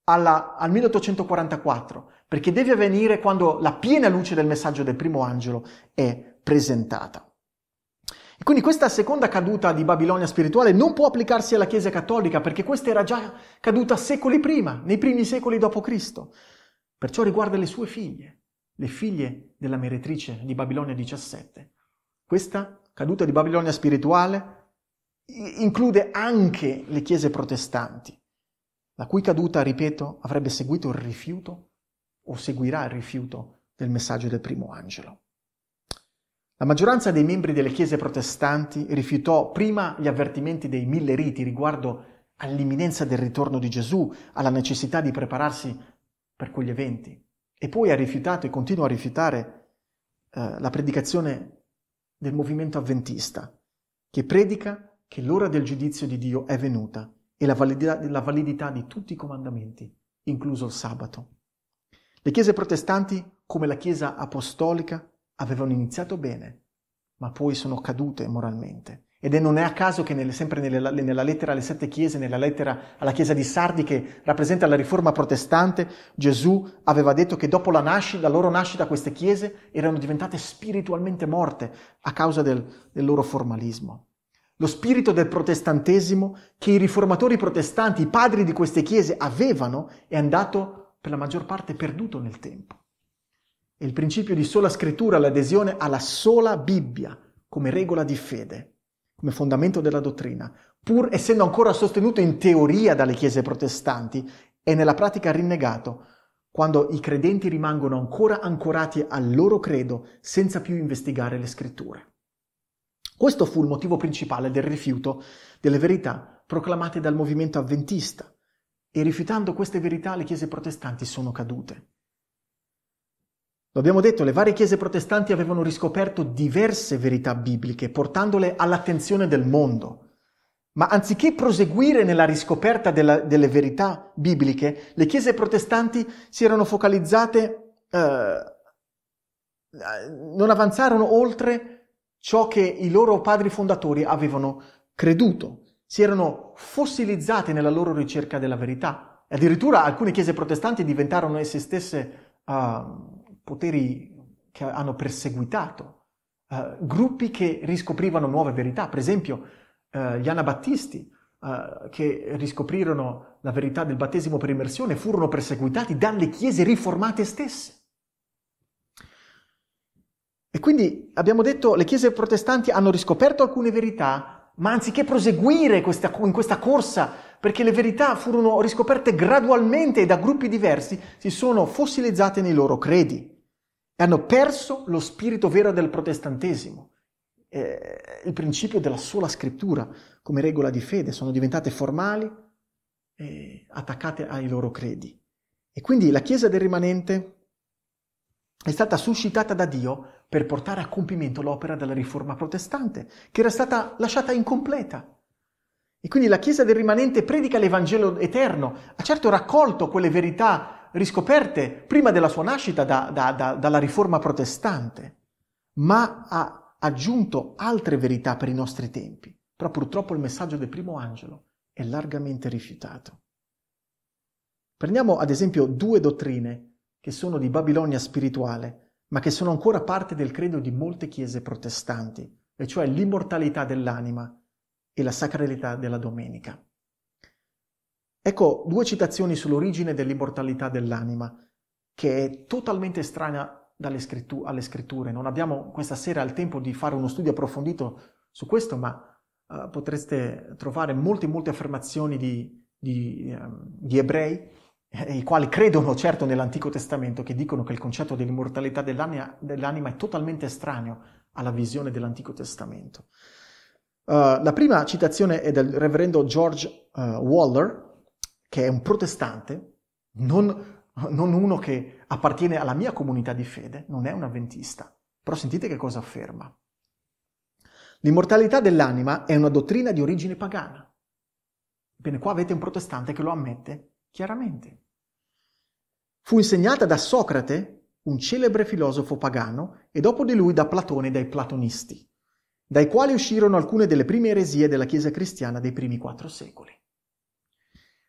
alla, al 1844, perché deve avvenire quando la piena luce del messaggio del primo angelo è presentata. E quindi questa seconda caduta di Babilonia spirituale non può applicarsi alla Chiesa cattolica perché questa era già caduta secoli prima, nei primi secoli d.C. Perciò riguarda le sue figlie, le figlie della meretrice di Babilonia 17. Questa caduta di Babilonia spirituale include anche le chiese protestanti, la cui caduta, ripeto, avrebbe seguito il rifiuto o seguirà il rifiuto del messaggio del primo angelo. La maggioranza dei membri delle chiese protestanti rifiutò prima gli avvertimenti dei mille riti riguardo all'imminenza del ritorno di Gesù, alla necessità di prepararsi per quegli eventi e poi ha rifiutato e continua a rifiutare eh, la predicazione del movimento avventista, che predica che l'ora del giudizio di Dio è venuta e la validità, la validità di tutti i comandamenti, incluso il sabato. Le chiese protestanti, come la chiesa apostolica, avevano iniziato bene, ma poi sono cadute moralmente ed è non è a caso che nelle, sempre nelle, nella lettera alle sette chiese, nella lettera alla chiesa di Sardi che rappresenta la riforma protestante, Gesù aveva detto che dopo la, nascita, la loro nascita queste chiese erano diventate spiritualmente morte a causa del, del loro formalismo. Lo spirito del protestantesimo che i riformatori protestanti, i padri di queste chiese, avevano è andato per la maggior parte perduto nel tempo. E il principio di sola scrittura, l'adesione alla sola Bibbia come regola di fede come fondamento della dottrina, pur essendo ancora sostenuto in teoria dalle chiese protestanti, è nella pratica rinnegato quando i credenti rimangono ancora ancorati al loro credo senza più investigare le scritture. Questo fu il motivo principale del rifiuto delle verità proclamate dal movimento avventista e rifiutando queste verità le chiese protestanti sono cadute. Lo abbiamo detto, le varie chiese protestanti avevano riscoperto diverse verità bibliche, portandole all'attenzione del mondo. Ma anziché proseguire nella riscoperta della, delle verità bibliche, le chiese protestanti si erano focalizzate, eh, non avanzarono oltre ciò che i loro padri fondatori avevano creduto, si erano fossilizzate nella loro ricerca della verità. Addirittura alcune chiese protestanti diventarono esse stesse... Eh, poteri che hanno perseguitato, eh, gruppi che riscoprivano nuove verità, per esempio eh, gli anabattisti eh, che riscoprirono la verità del battesimo per immersione furono perseguitati dalle chiese riformate stesse. E quindi abbiamo detto che le chiese protestanti hanno riscoperto alcune verità, ma anziché proseguire questa, in questa corsa, perché le verità furono riscoperte gradualmente da gruppi diversi, si sono fossilizzate nei loro credi hanno perso lo spirito vero del protestantesimo, eh, il principio della sola scrittura come regola di fede, sono diventate formali e attaccate ai loro credi. E quindi la Chiesa del rimanente è stata suscitata da Dio per portare a compimento l'opera della riforma protestante, che era stata lasciata incompleta. E quindi la Chiesa del rimanente predica l'Evangelo eterno, ha certo raccolto quelle verità riscoperte prima della sua nascita da, da, da, dalla riforma protestante, ma ha aggiunto altre verità per i nostri tempi. Però purtroppo il messaggio del primo angelo è largamente rifiutato. Prendiamo ad esempio due dottrine che sono di Babilonia spirituale, ma che sono ancora parte del credo di molte chiese protestanti, e cioè l'immortalità dell'anima e la sacralità della domenica. Ecco due citazioni sull'origine dell'immortalità dell'anima, che è totalmente estranea scrittu- alle scritture. Non abbiamo questa sera il tempo di fare uno studio approfondito su questo, ma uh, potreste trovare molte, molte affermazioni di, di, um, di ebrei, eh, i quali credono certo nell'Antico Testamento, che dicono che il concetto dell'immortalità dell'anima, dell'anima è totalmente estraneo alla visione dell'Antico Testamento. Uh, la prima citazione è del reverendo George uh, Waller, che è un protestante, non, non uno che appartiene alla mia comunità di fede, non è un avventista. Però sentite che cosa afferma. L'immortalità dell'anima è una dottrina di origine pagana. Bene, qua avete un protestante che lo ammette chiaramente. Fu insegnata da Socrate, un celebre filosofo pagano, e dopo di lui da Platone e dai platonisti, dai quali uscirono alcune delle prime eresie della Chiesa cristiana dei primi quattro secoli.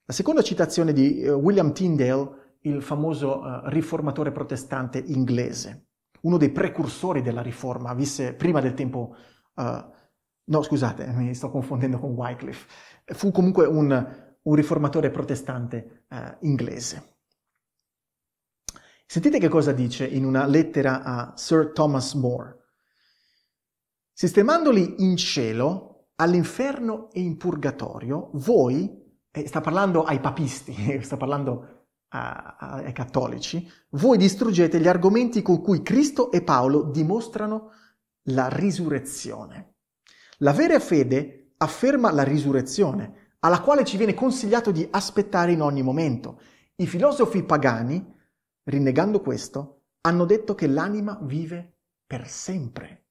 La seconda citazione di eh, William Tyndale, il famoso eh, riformatore protestante inglese, uno dei precursori della riforma, visse prima del tempo... Uh, no, scusate, mi sto confondendo con Wycliffe. Fu comunque un, un riformatore protestante uh, inglese. Sentite che cosa dice in una lettera a Sir Thomas More. Sistemandoli in cielo, all'inferno e in purgatorio, voi eh, sta parlando ai papisti, sta parlando a, a, ai cattolici, voi distruggete gli argomenti con cui Cristo e Paolo dimostrano la risurrezione. La vera fede afferma la risurrezione, alla quale ci viene consigliato di aspettare in ogni momento. I filosofi pagani, rinnegando questo, hanno detto che l'anima vive per sempre.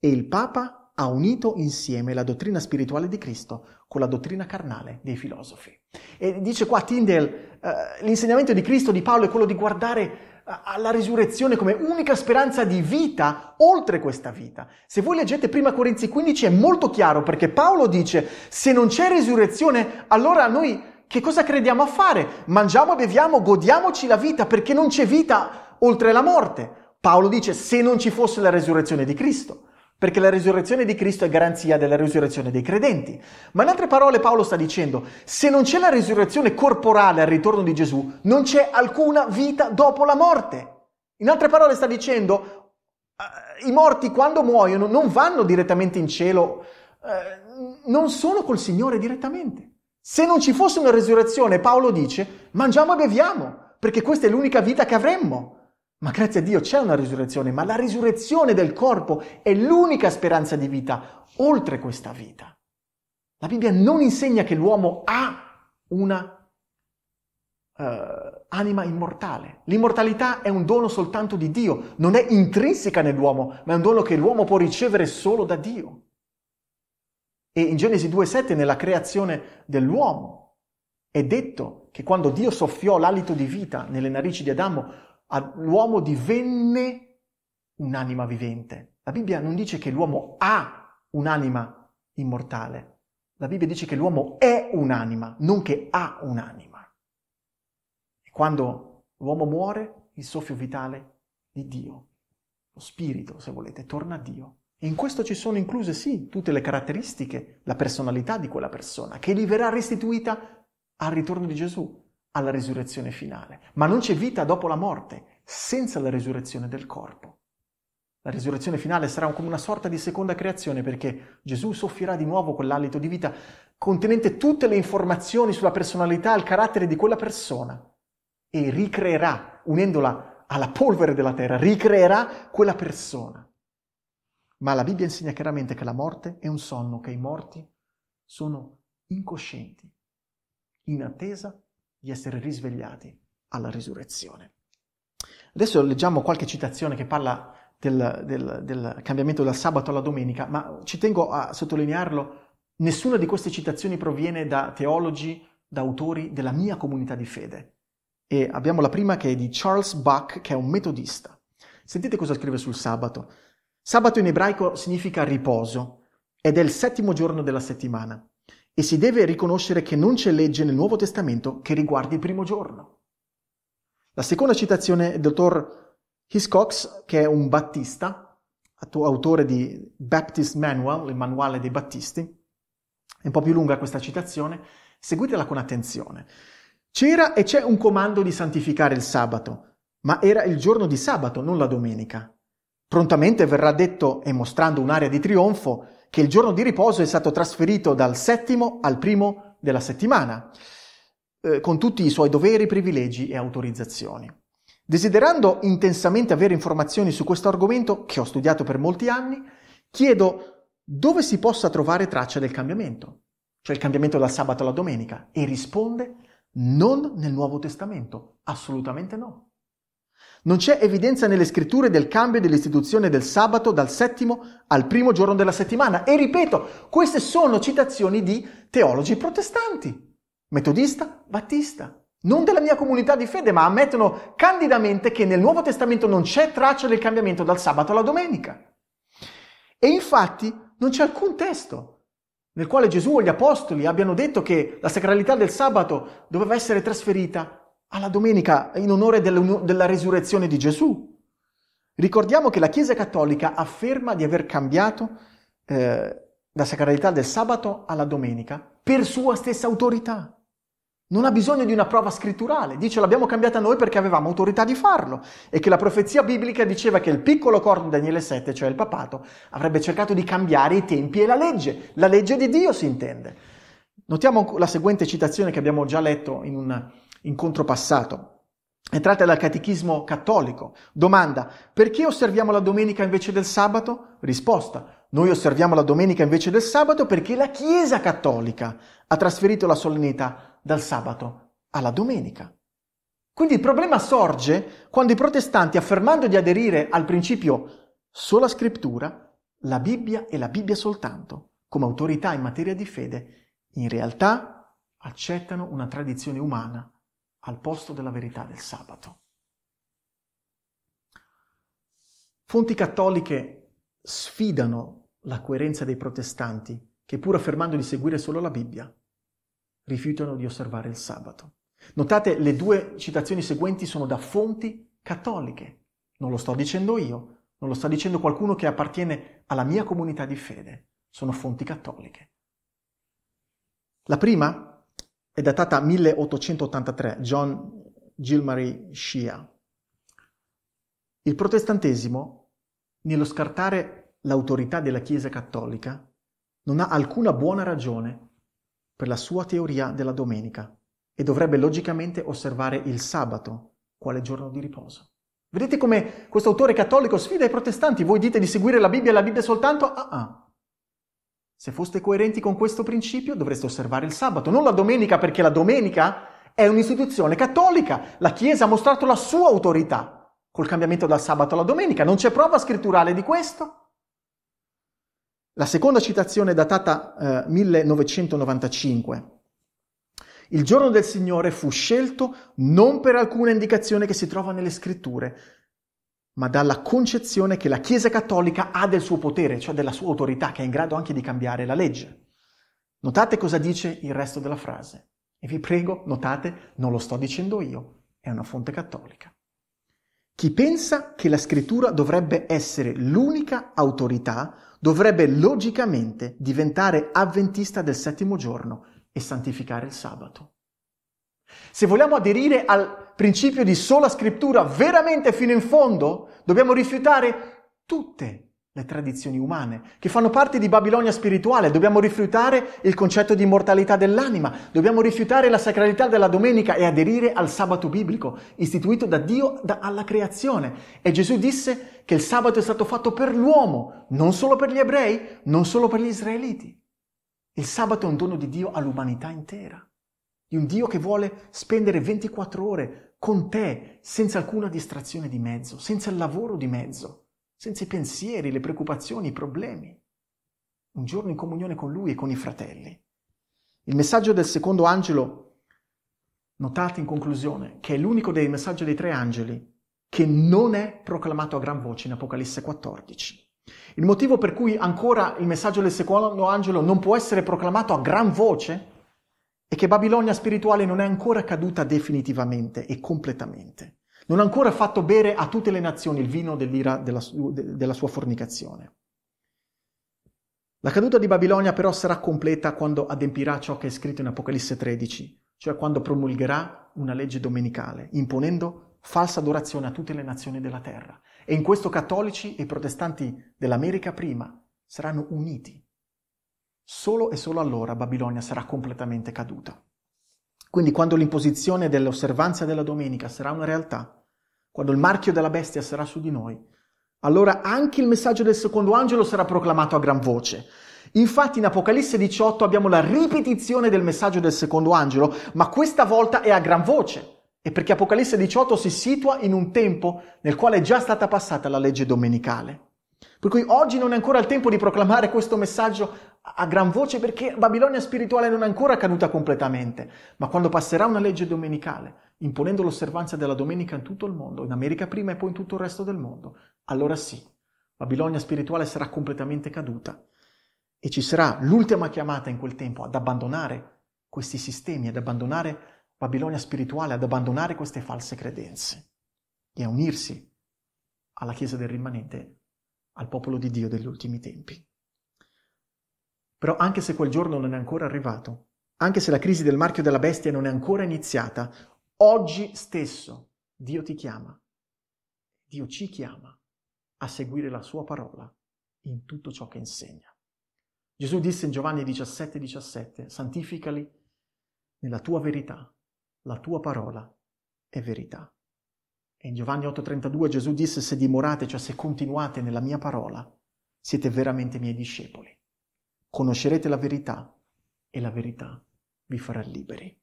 E il Papa ha unito insieme la dottrina spirituale di Cristo con la dottrina carnale dei filosofi. E dice qua Tyndale, eh, l'insegnamento di Cristo, di Paolo, è quello di guardare eh, alla risurrezione come unica speranza di vita oltre questa vita. Se voi leggete prima Corinzi 15 è molto chiaro perché Paolo dice se non c'è risurrezione allora noi che cosa crediamo a fare? Mangiamo, beviamo, godiamoci la vita perché non c'è vita oltre la morte. Paolo dice se non ci fosse la risurrezione di Cristo perché la risurrezione di Cristo è garanzia della risurrezione dei credenti. Ma in altre parole Paolo sta dicendo, se non c'è la risurrezione corporale al ritorno di Gesù, non c'è alcuna vita dopo la morte. In altre parole sta dicendo, eh, i morti quando muoiono non vanno direttamente in cielo, eh, non sono col Signore direttamente. Se non ci fosse una risurrezione, Paolo dice, mangiamo e beviamo, perché questa è l'unica vita che avremmo. Ma grazie a Dio c'è una risurrezione, ma la risurrezione del corpo è l'unica speranza di vita oltre questa vita. La Bibbia non insegna che l'uomo ha una uh, anima immortale. L'immortalità è un dono soltanto di Dio, non è intrinseca nell'uomo, ma è un dono che l'uomo può ricevere solo da Dio. E in Genesi 2.7, nella creazione dell'uomo, è detto che quando Dio soffiò l'alito di vita nelle narici di Adamo, l'uomo divenne un'anima vivente. La Bibbia non dice che l'uomo ha un'anima immortale. La Bibbia dice che l'uomo è un'anima, non che ha un'anima. E quando l'uomo muore, il soffio vitale di Dio, lo spirito, se volete, torna a Dio. E in questo ci sono incluse, sì, tutte le caratteristiche, la personalità di quella persona, che gli verrà restituita al ritorno di Gesù alla resurrezione finale, ma non c'è vita dopo la morte senza la resurrezione del corpo. La resurrezione finale sarà come una sorta di seconda creazione perché Gesù soffrirà di nuovo quell'alito di vita contenente tutte le informazioni sulla personalità e il carattere di quella persona e ricreerà, unendola alla polvere della terra, ricreerà quella persona. Ma la Bibbia insegna chiaramente che la morte è un sonno, che i morti sono incoscienti, in attesa di essere risvegliati alla risurrezione. Adesso leggiamo qualche citazione che parla del, del, del cambiamento dal sabato alla domenica, ma ci tengo a sottolinearlo, nessuna di queste citazioni proviene da teologi, da autori della mia comunità di fede. E abbiamo la prima che è di Charles Buck, che è un metodista. Sentite cosa scrive sul sabato. Sabato in ebraico significa riposo ed è il settimo giorno della settimana. E si deve riconoscere che non c'è legge nel Nuovo Testamento che riguardi il primo giorno. La seconda citazione è il dottor Hiscox, che è un battista, autore di Baptist Manual, il manuale dei battisti. È un po' più lunga questa citazione, seguitela con attenzione. C'era e c'è un comando di santificare il sabato, ma era il giorno di sabato, non la domenica. Prontamente verrà detto, e mostrando un'area di trionfo, che il giorno di riposo è stato trasferito dal settimo al primo della settimana, eh, con tutti i suoi doveri, privilegi e autorizzazioni. Desiderando intensamente avere informazioni su questo argomento, che ho studiato per molti anni, chiedo dove si possa trovare traccia del cambiamento, cioè il cambiamento dal sabato alla domenica, e risponde non nel Nuovo Testamento, assolutamente no. Non c'è evidenza nelle scritture del cambio dell'istituzione del sabato dal settimo al primo giorno della settimana. E ripeto, queste sono citazioni di teologi protestanti, metodista, battista. Non della mia comunità di fede, ma ammettono candidamente che nel Nuovo Testamento non c'è traccia del cambiamento dal sabato alla domenica. E infatti non c'è alcun testo nel quale Gesù o gli apostoli abbiano detto che la sacralità del sabato doveva essere trasferita alla domenica in onore della risurrezione di Gesù. Ricordiamo che la Chiesa Cattolica afferma di aver cambiato eh, la sacralità del sabato alla domenica per sua stessa autorità. Non ha bisogno di una prova scritturale, dice l'abbiamo cambiata noi perché avevamo autorità di farlo e che la profezia biblica diceva che il piccolo corno di Daniele 7, cioè il papato, avrebbe cercato di cambiare i tempi e la legge, la legge di Dio si intende. Notiamo la seguente citazione che abbiamo già letto in un incontro passato. È tratta dal Catechismo cattolico. Domanda, perché osserviamo la domenica invece del sabato? Risposta, noi osserviamo la domenica invece del sabato perché la Chiesa cattolica ha trasferito la solennità dal sabato alla domenica. Quindi il problema sorge quando i protestanti, affermando di aderire al principio sola scrittura, la Bibbia e la Bibbia soltanto, come autorità in materia di fede, in realtà accettano una tradizione umana al posto della verità del sabato. Fonti cattoliche sfidano la coerenza dei protestanti, che pur affermando di seguire solo la Bibbia, rifiutano di osservare il sabato. Notate, le due citazioni seguenti sono da fonti cattoliche. Non lo sto dicendo io, non lo sta dicendo qualcuno che appartiene alla mia comunità di fede, sono fonti cattoliche. La prima è datata 1883, John Gilmary Shia. Il protestantesimo, nello scartare l'autorità della Chiesa cattolica, non ha alcuna buona ragione per la sua teoria della domenica e dovrebbe logicamente osservare il sabato quale giorno di riposo. Vedete come questo autore cattolico sfida i protestanti, voi dite di seguire la Bibbia e la Bibbia soltanto? Ah ah, se foste coerenti con questo principio dovreste osservare il sabato, non la domenica perché la domenica è un'istituzione cattolica. La Chiesa ha mostrato la sua autorità col cambiamento dal sabato alla domenica. Non c'è prova scritturale di questo? La seconda citazione è datata eh, 1995. Il giorno del Signore fu scelto non per alcuna indicazione che si trova nelle scritture, ma dalla concezione che la Chiesa cattolica ha del suo potere, cioè della sua autorità, che è in grado anche di cambiare la legge. Notate cosa dice il resto della frase. E vi prego, notate, non lo sto dicendo io, è una fonte cattolica. Chi pensa che la scrittura dovrebbe essere l'unica autorità dovrebbe logicamente diventare avventista del settimo giorno e santificare il sabato. Se vogliamo aderire al principio di sola scrittura veramente fino in fondo, dobbiamo rifiutare tutte le tradizioni umane che fanno parte di Babilonia spirituale, dobbiamo rifiutare il concetto di immortalità dell'anima, dobbiamo rifiutare la sacralità della domenica e aderire al sabato biblico istituito da Dio da alla creazione. E Gesù disse che il sabato è stato fatto per l'uomo, non solo per gli ebrei, non solo per gli israeliti. Il sabato è un dono di Dio all'umanità intera di un Dio che vuole spendere 24 ore con te senza alcuna distrazione di mezzo, senza il lavoro di mezzo, senza i pensieri, le preoccupazioni, i problemi. Un giorno in comunione con Lui e con i fratelli. Il messaggio del secondo angelo, notate in conclusione, che è l'unico dei messaggi dei tre angeli che non è proclamato a gran voce in Apocalisse 14. Il motivo per cui ancora il messaggio del secondo angelo non può essere proclamato a gran voce e che Babilonia spirituale non è ancora caduta definitivamente e completamente. Non ha ancora fatto bere a tutte le nazioni il vino dell'ira della, su- della sua fornicazione. La caduta di Babilonia però sarà completa quando adempirà ciò che è scritto in Apocalisse 13, cioè quando promulgherà una legge domenicale, imponendo falsa adorazione a tutte le nazioni della terra. E in questo cattolici e protestanti dell'America prima saranno uniti Solo e solo allora Babilonia sarà completamente caduta. Quindi quando l'imposizione dell'osservanza della domenica sarà una realtà, quando il marchio della bestia sarà su di noi, allora anche il messaggio del secondo angelo sarà proclamato a gran voce. Infatti in Apocalisse 18 abbiamo la ripetizione del messaggio del secondo angelo, ma questa volta è a gran voce. E perché Apocalisse 18 si situa in un tempo nel quale è già stata passata la legge domenicale. Per cui oggi non è ancora il tempo di proclamare questo messaggio a gran voce perché Babilonia spirituale non è ancora caduta completamente, ma quando passerà una legge domenicale, imponendo l'osservanza della domenica in tutto il mondo, in America prima e poi in tutto il resto del mondo, allora sì, Babilonia spirituale sarà completamente caduta e ci sarà l'ultima chiamata in quel tempo ad abbandonare questi sistemi, ad abbandonare Babilonia spirituale, ad abbandonare queste false credenze e a unirsi alla Chiesa del rimanente, al popolo di Dio degli ultimi tempi. Però anche se quel giorno non è ancora arrivato, anche se la crisi del marchio della bestia non è ancora iniziata, oggi stesso Dio ti chiama, Dio ci chiama a seguire la sua parola in tutto ciò che insegna. Gesù disse in Giovanni 17, 17, santificali nella tua verità, la tua parola è verità. E in Giovanni 8:32 Gesù disse, se dimorate, cioè se continuate nella mia parola, siete veramente miei discepoli conoscerete la verità e la verità vi farà liberi.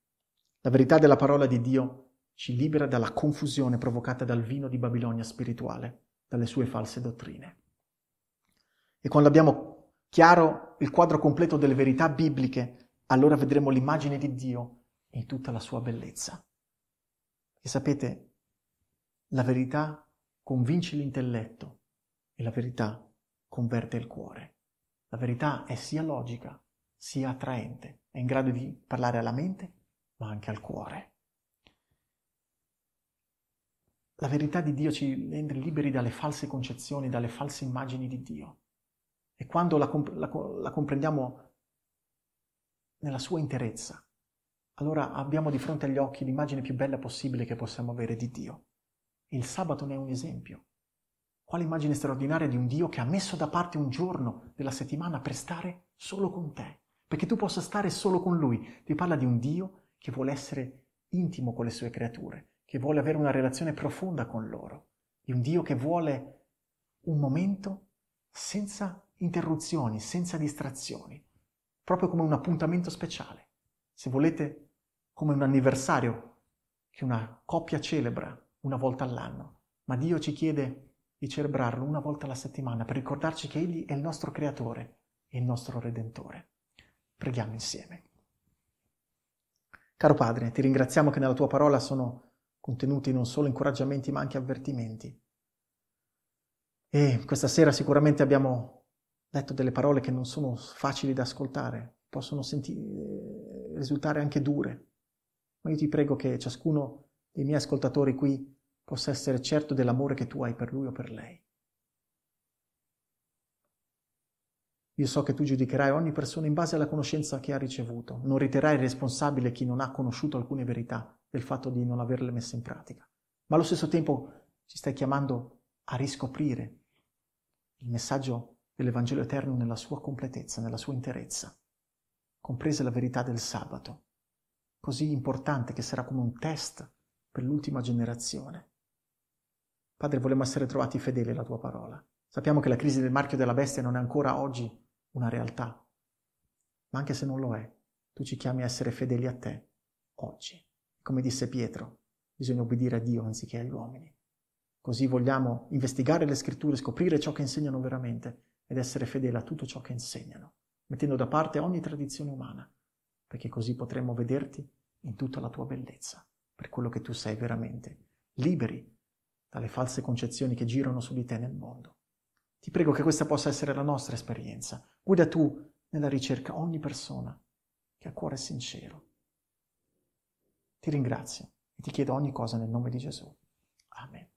La verità della parola di Dio ci libera dalla confusione provocata dal vino di Babilonia spirituale, dalle sue false dottrine. E quando abbiamo chiaro il quadro completo delle verità bibliche, allora vedremo l'immagine di Dio in tutta la sua bellezza. E sapete, la verità convince l'intelletto e la verità converte il cuore. La verità è sia logica, sia attraente, è in grado di parlare alla mente, ma anche al cuore. La verità di Dio ci rende liberi dalle false concezioni, dalle false immagini di Dio. E quando la, comp- la, la comprendiamo nella sua interezza, allora abbiamo di fronte agli occhi l'immagine più bella possibile che possiamo avere di Dio. Il sabato ne è un esempio. Quale immagine straordinaria di un Dio che ha messo da parte un giorno della settimana per stare solo con te, perché tu possa stare solo con Lui. Ti parla di un Dio che vuole essere intimo con le sue creature, che vuole avere una relazione profonda con loro, di un Dio che vuole un momento senza interruzioni, senza distrazioni, proprio come un appuntamento speciale. Se volete, come un anniversario che una coppia celebra una volta all'anno. Ma Dio ci chiede di celebrarlo una volta alla settimana per ricordarci che Egli è il nostro creatore e il nostro redentore. Preghiamo insieme. Caro Padre, ti ringraziamo che nella tua parola sono contenuti non solo incoraggiamenti ma anche avvertimenti. E questa sera sicuramente abbiamo detto delle parole che non sono facili da ascoltare, possono senti- eh, risultare anche dure. Ma io ti prego che ciascuno dei miei ascoltatori qui possa essere certo dell'amore che tu hai per lui o per lei. Io so che tu giudicherai ogni persona in base alla conoscenza che ha ricevuto, non riterrai responsabile chi non ha conosciuto alcune verità del fatto di non averle messe in pratica, ma allo stesso tempo ci stai chiamando a riscoprire il messaggio dell'Evangelo eterno nella sua completezza, nella sua interezza, compresa la verità del sabato, così importante che sarà come un test per l'ultima generazione. Padre, vogliamo essere trovati fedeli alla tua parola. Sappiamo che la crisi del marchio della bestia non è ancora oggi una realtà, ma anche se non lo è, tu ci chiami a essere fedeli a te oggi. Come disse Pietro, bisogna obbedire a Dio anziché agli uomini. Così vogliamo investigare le scritture, scoprire ciò che insegnano veramente ed essere fedeli a tutto ciò che insegnano, mettendo da parte ogni tradizione umana, perché così potremo vederti in tutta la tua bellezza, per quello che tu sei veramente, liberi dalle false concezioni che girano su di te nel mondo. Ti prego che questa possa essere la nostra esperienza. Guida tu nella ricerca ogni persona che ha cuore sincero. Ti ringrazio e ti chiedo ogni cosa nel nome di Gesù. Amen.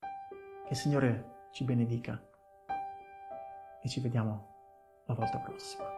Che il Signore ci benedica e ci vediamo la volta prossima.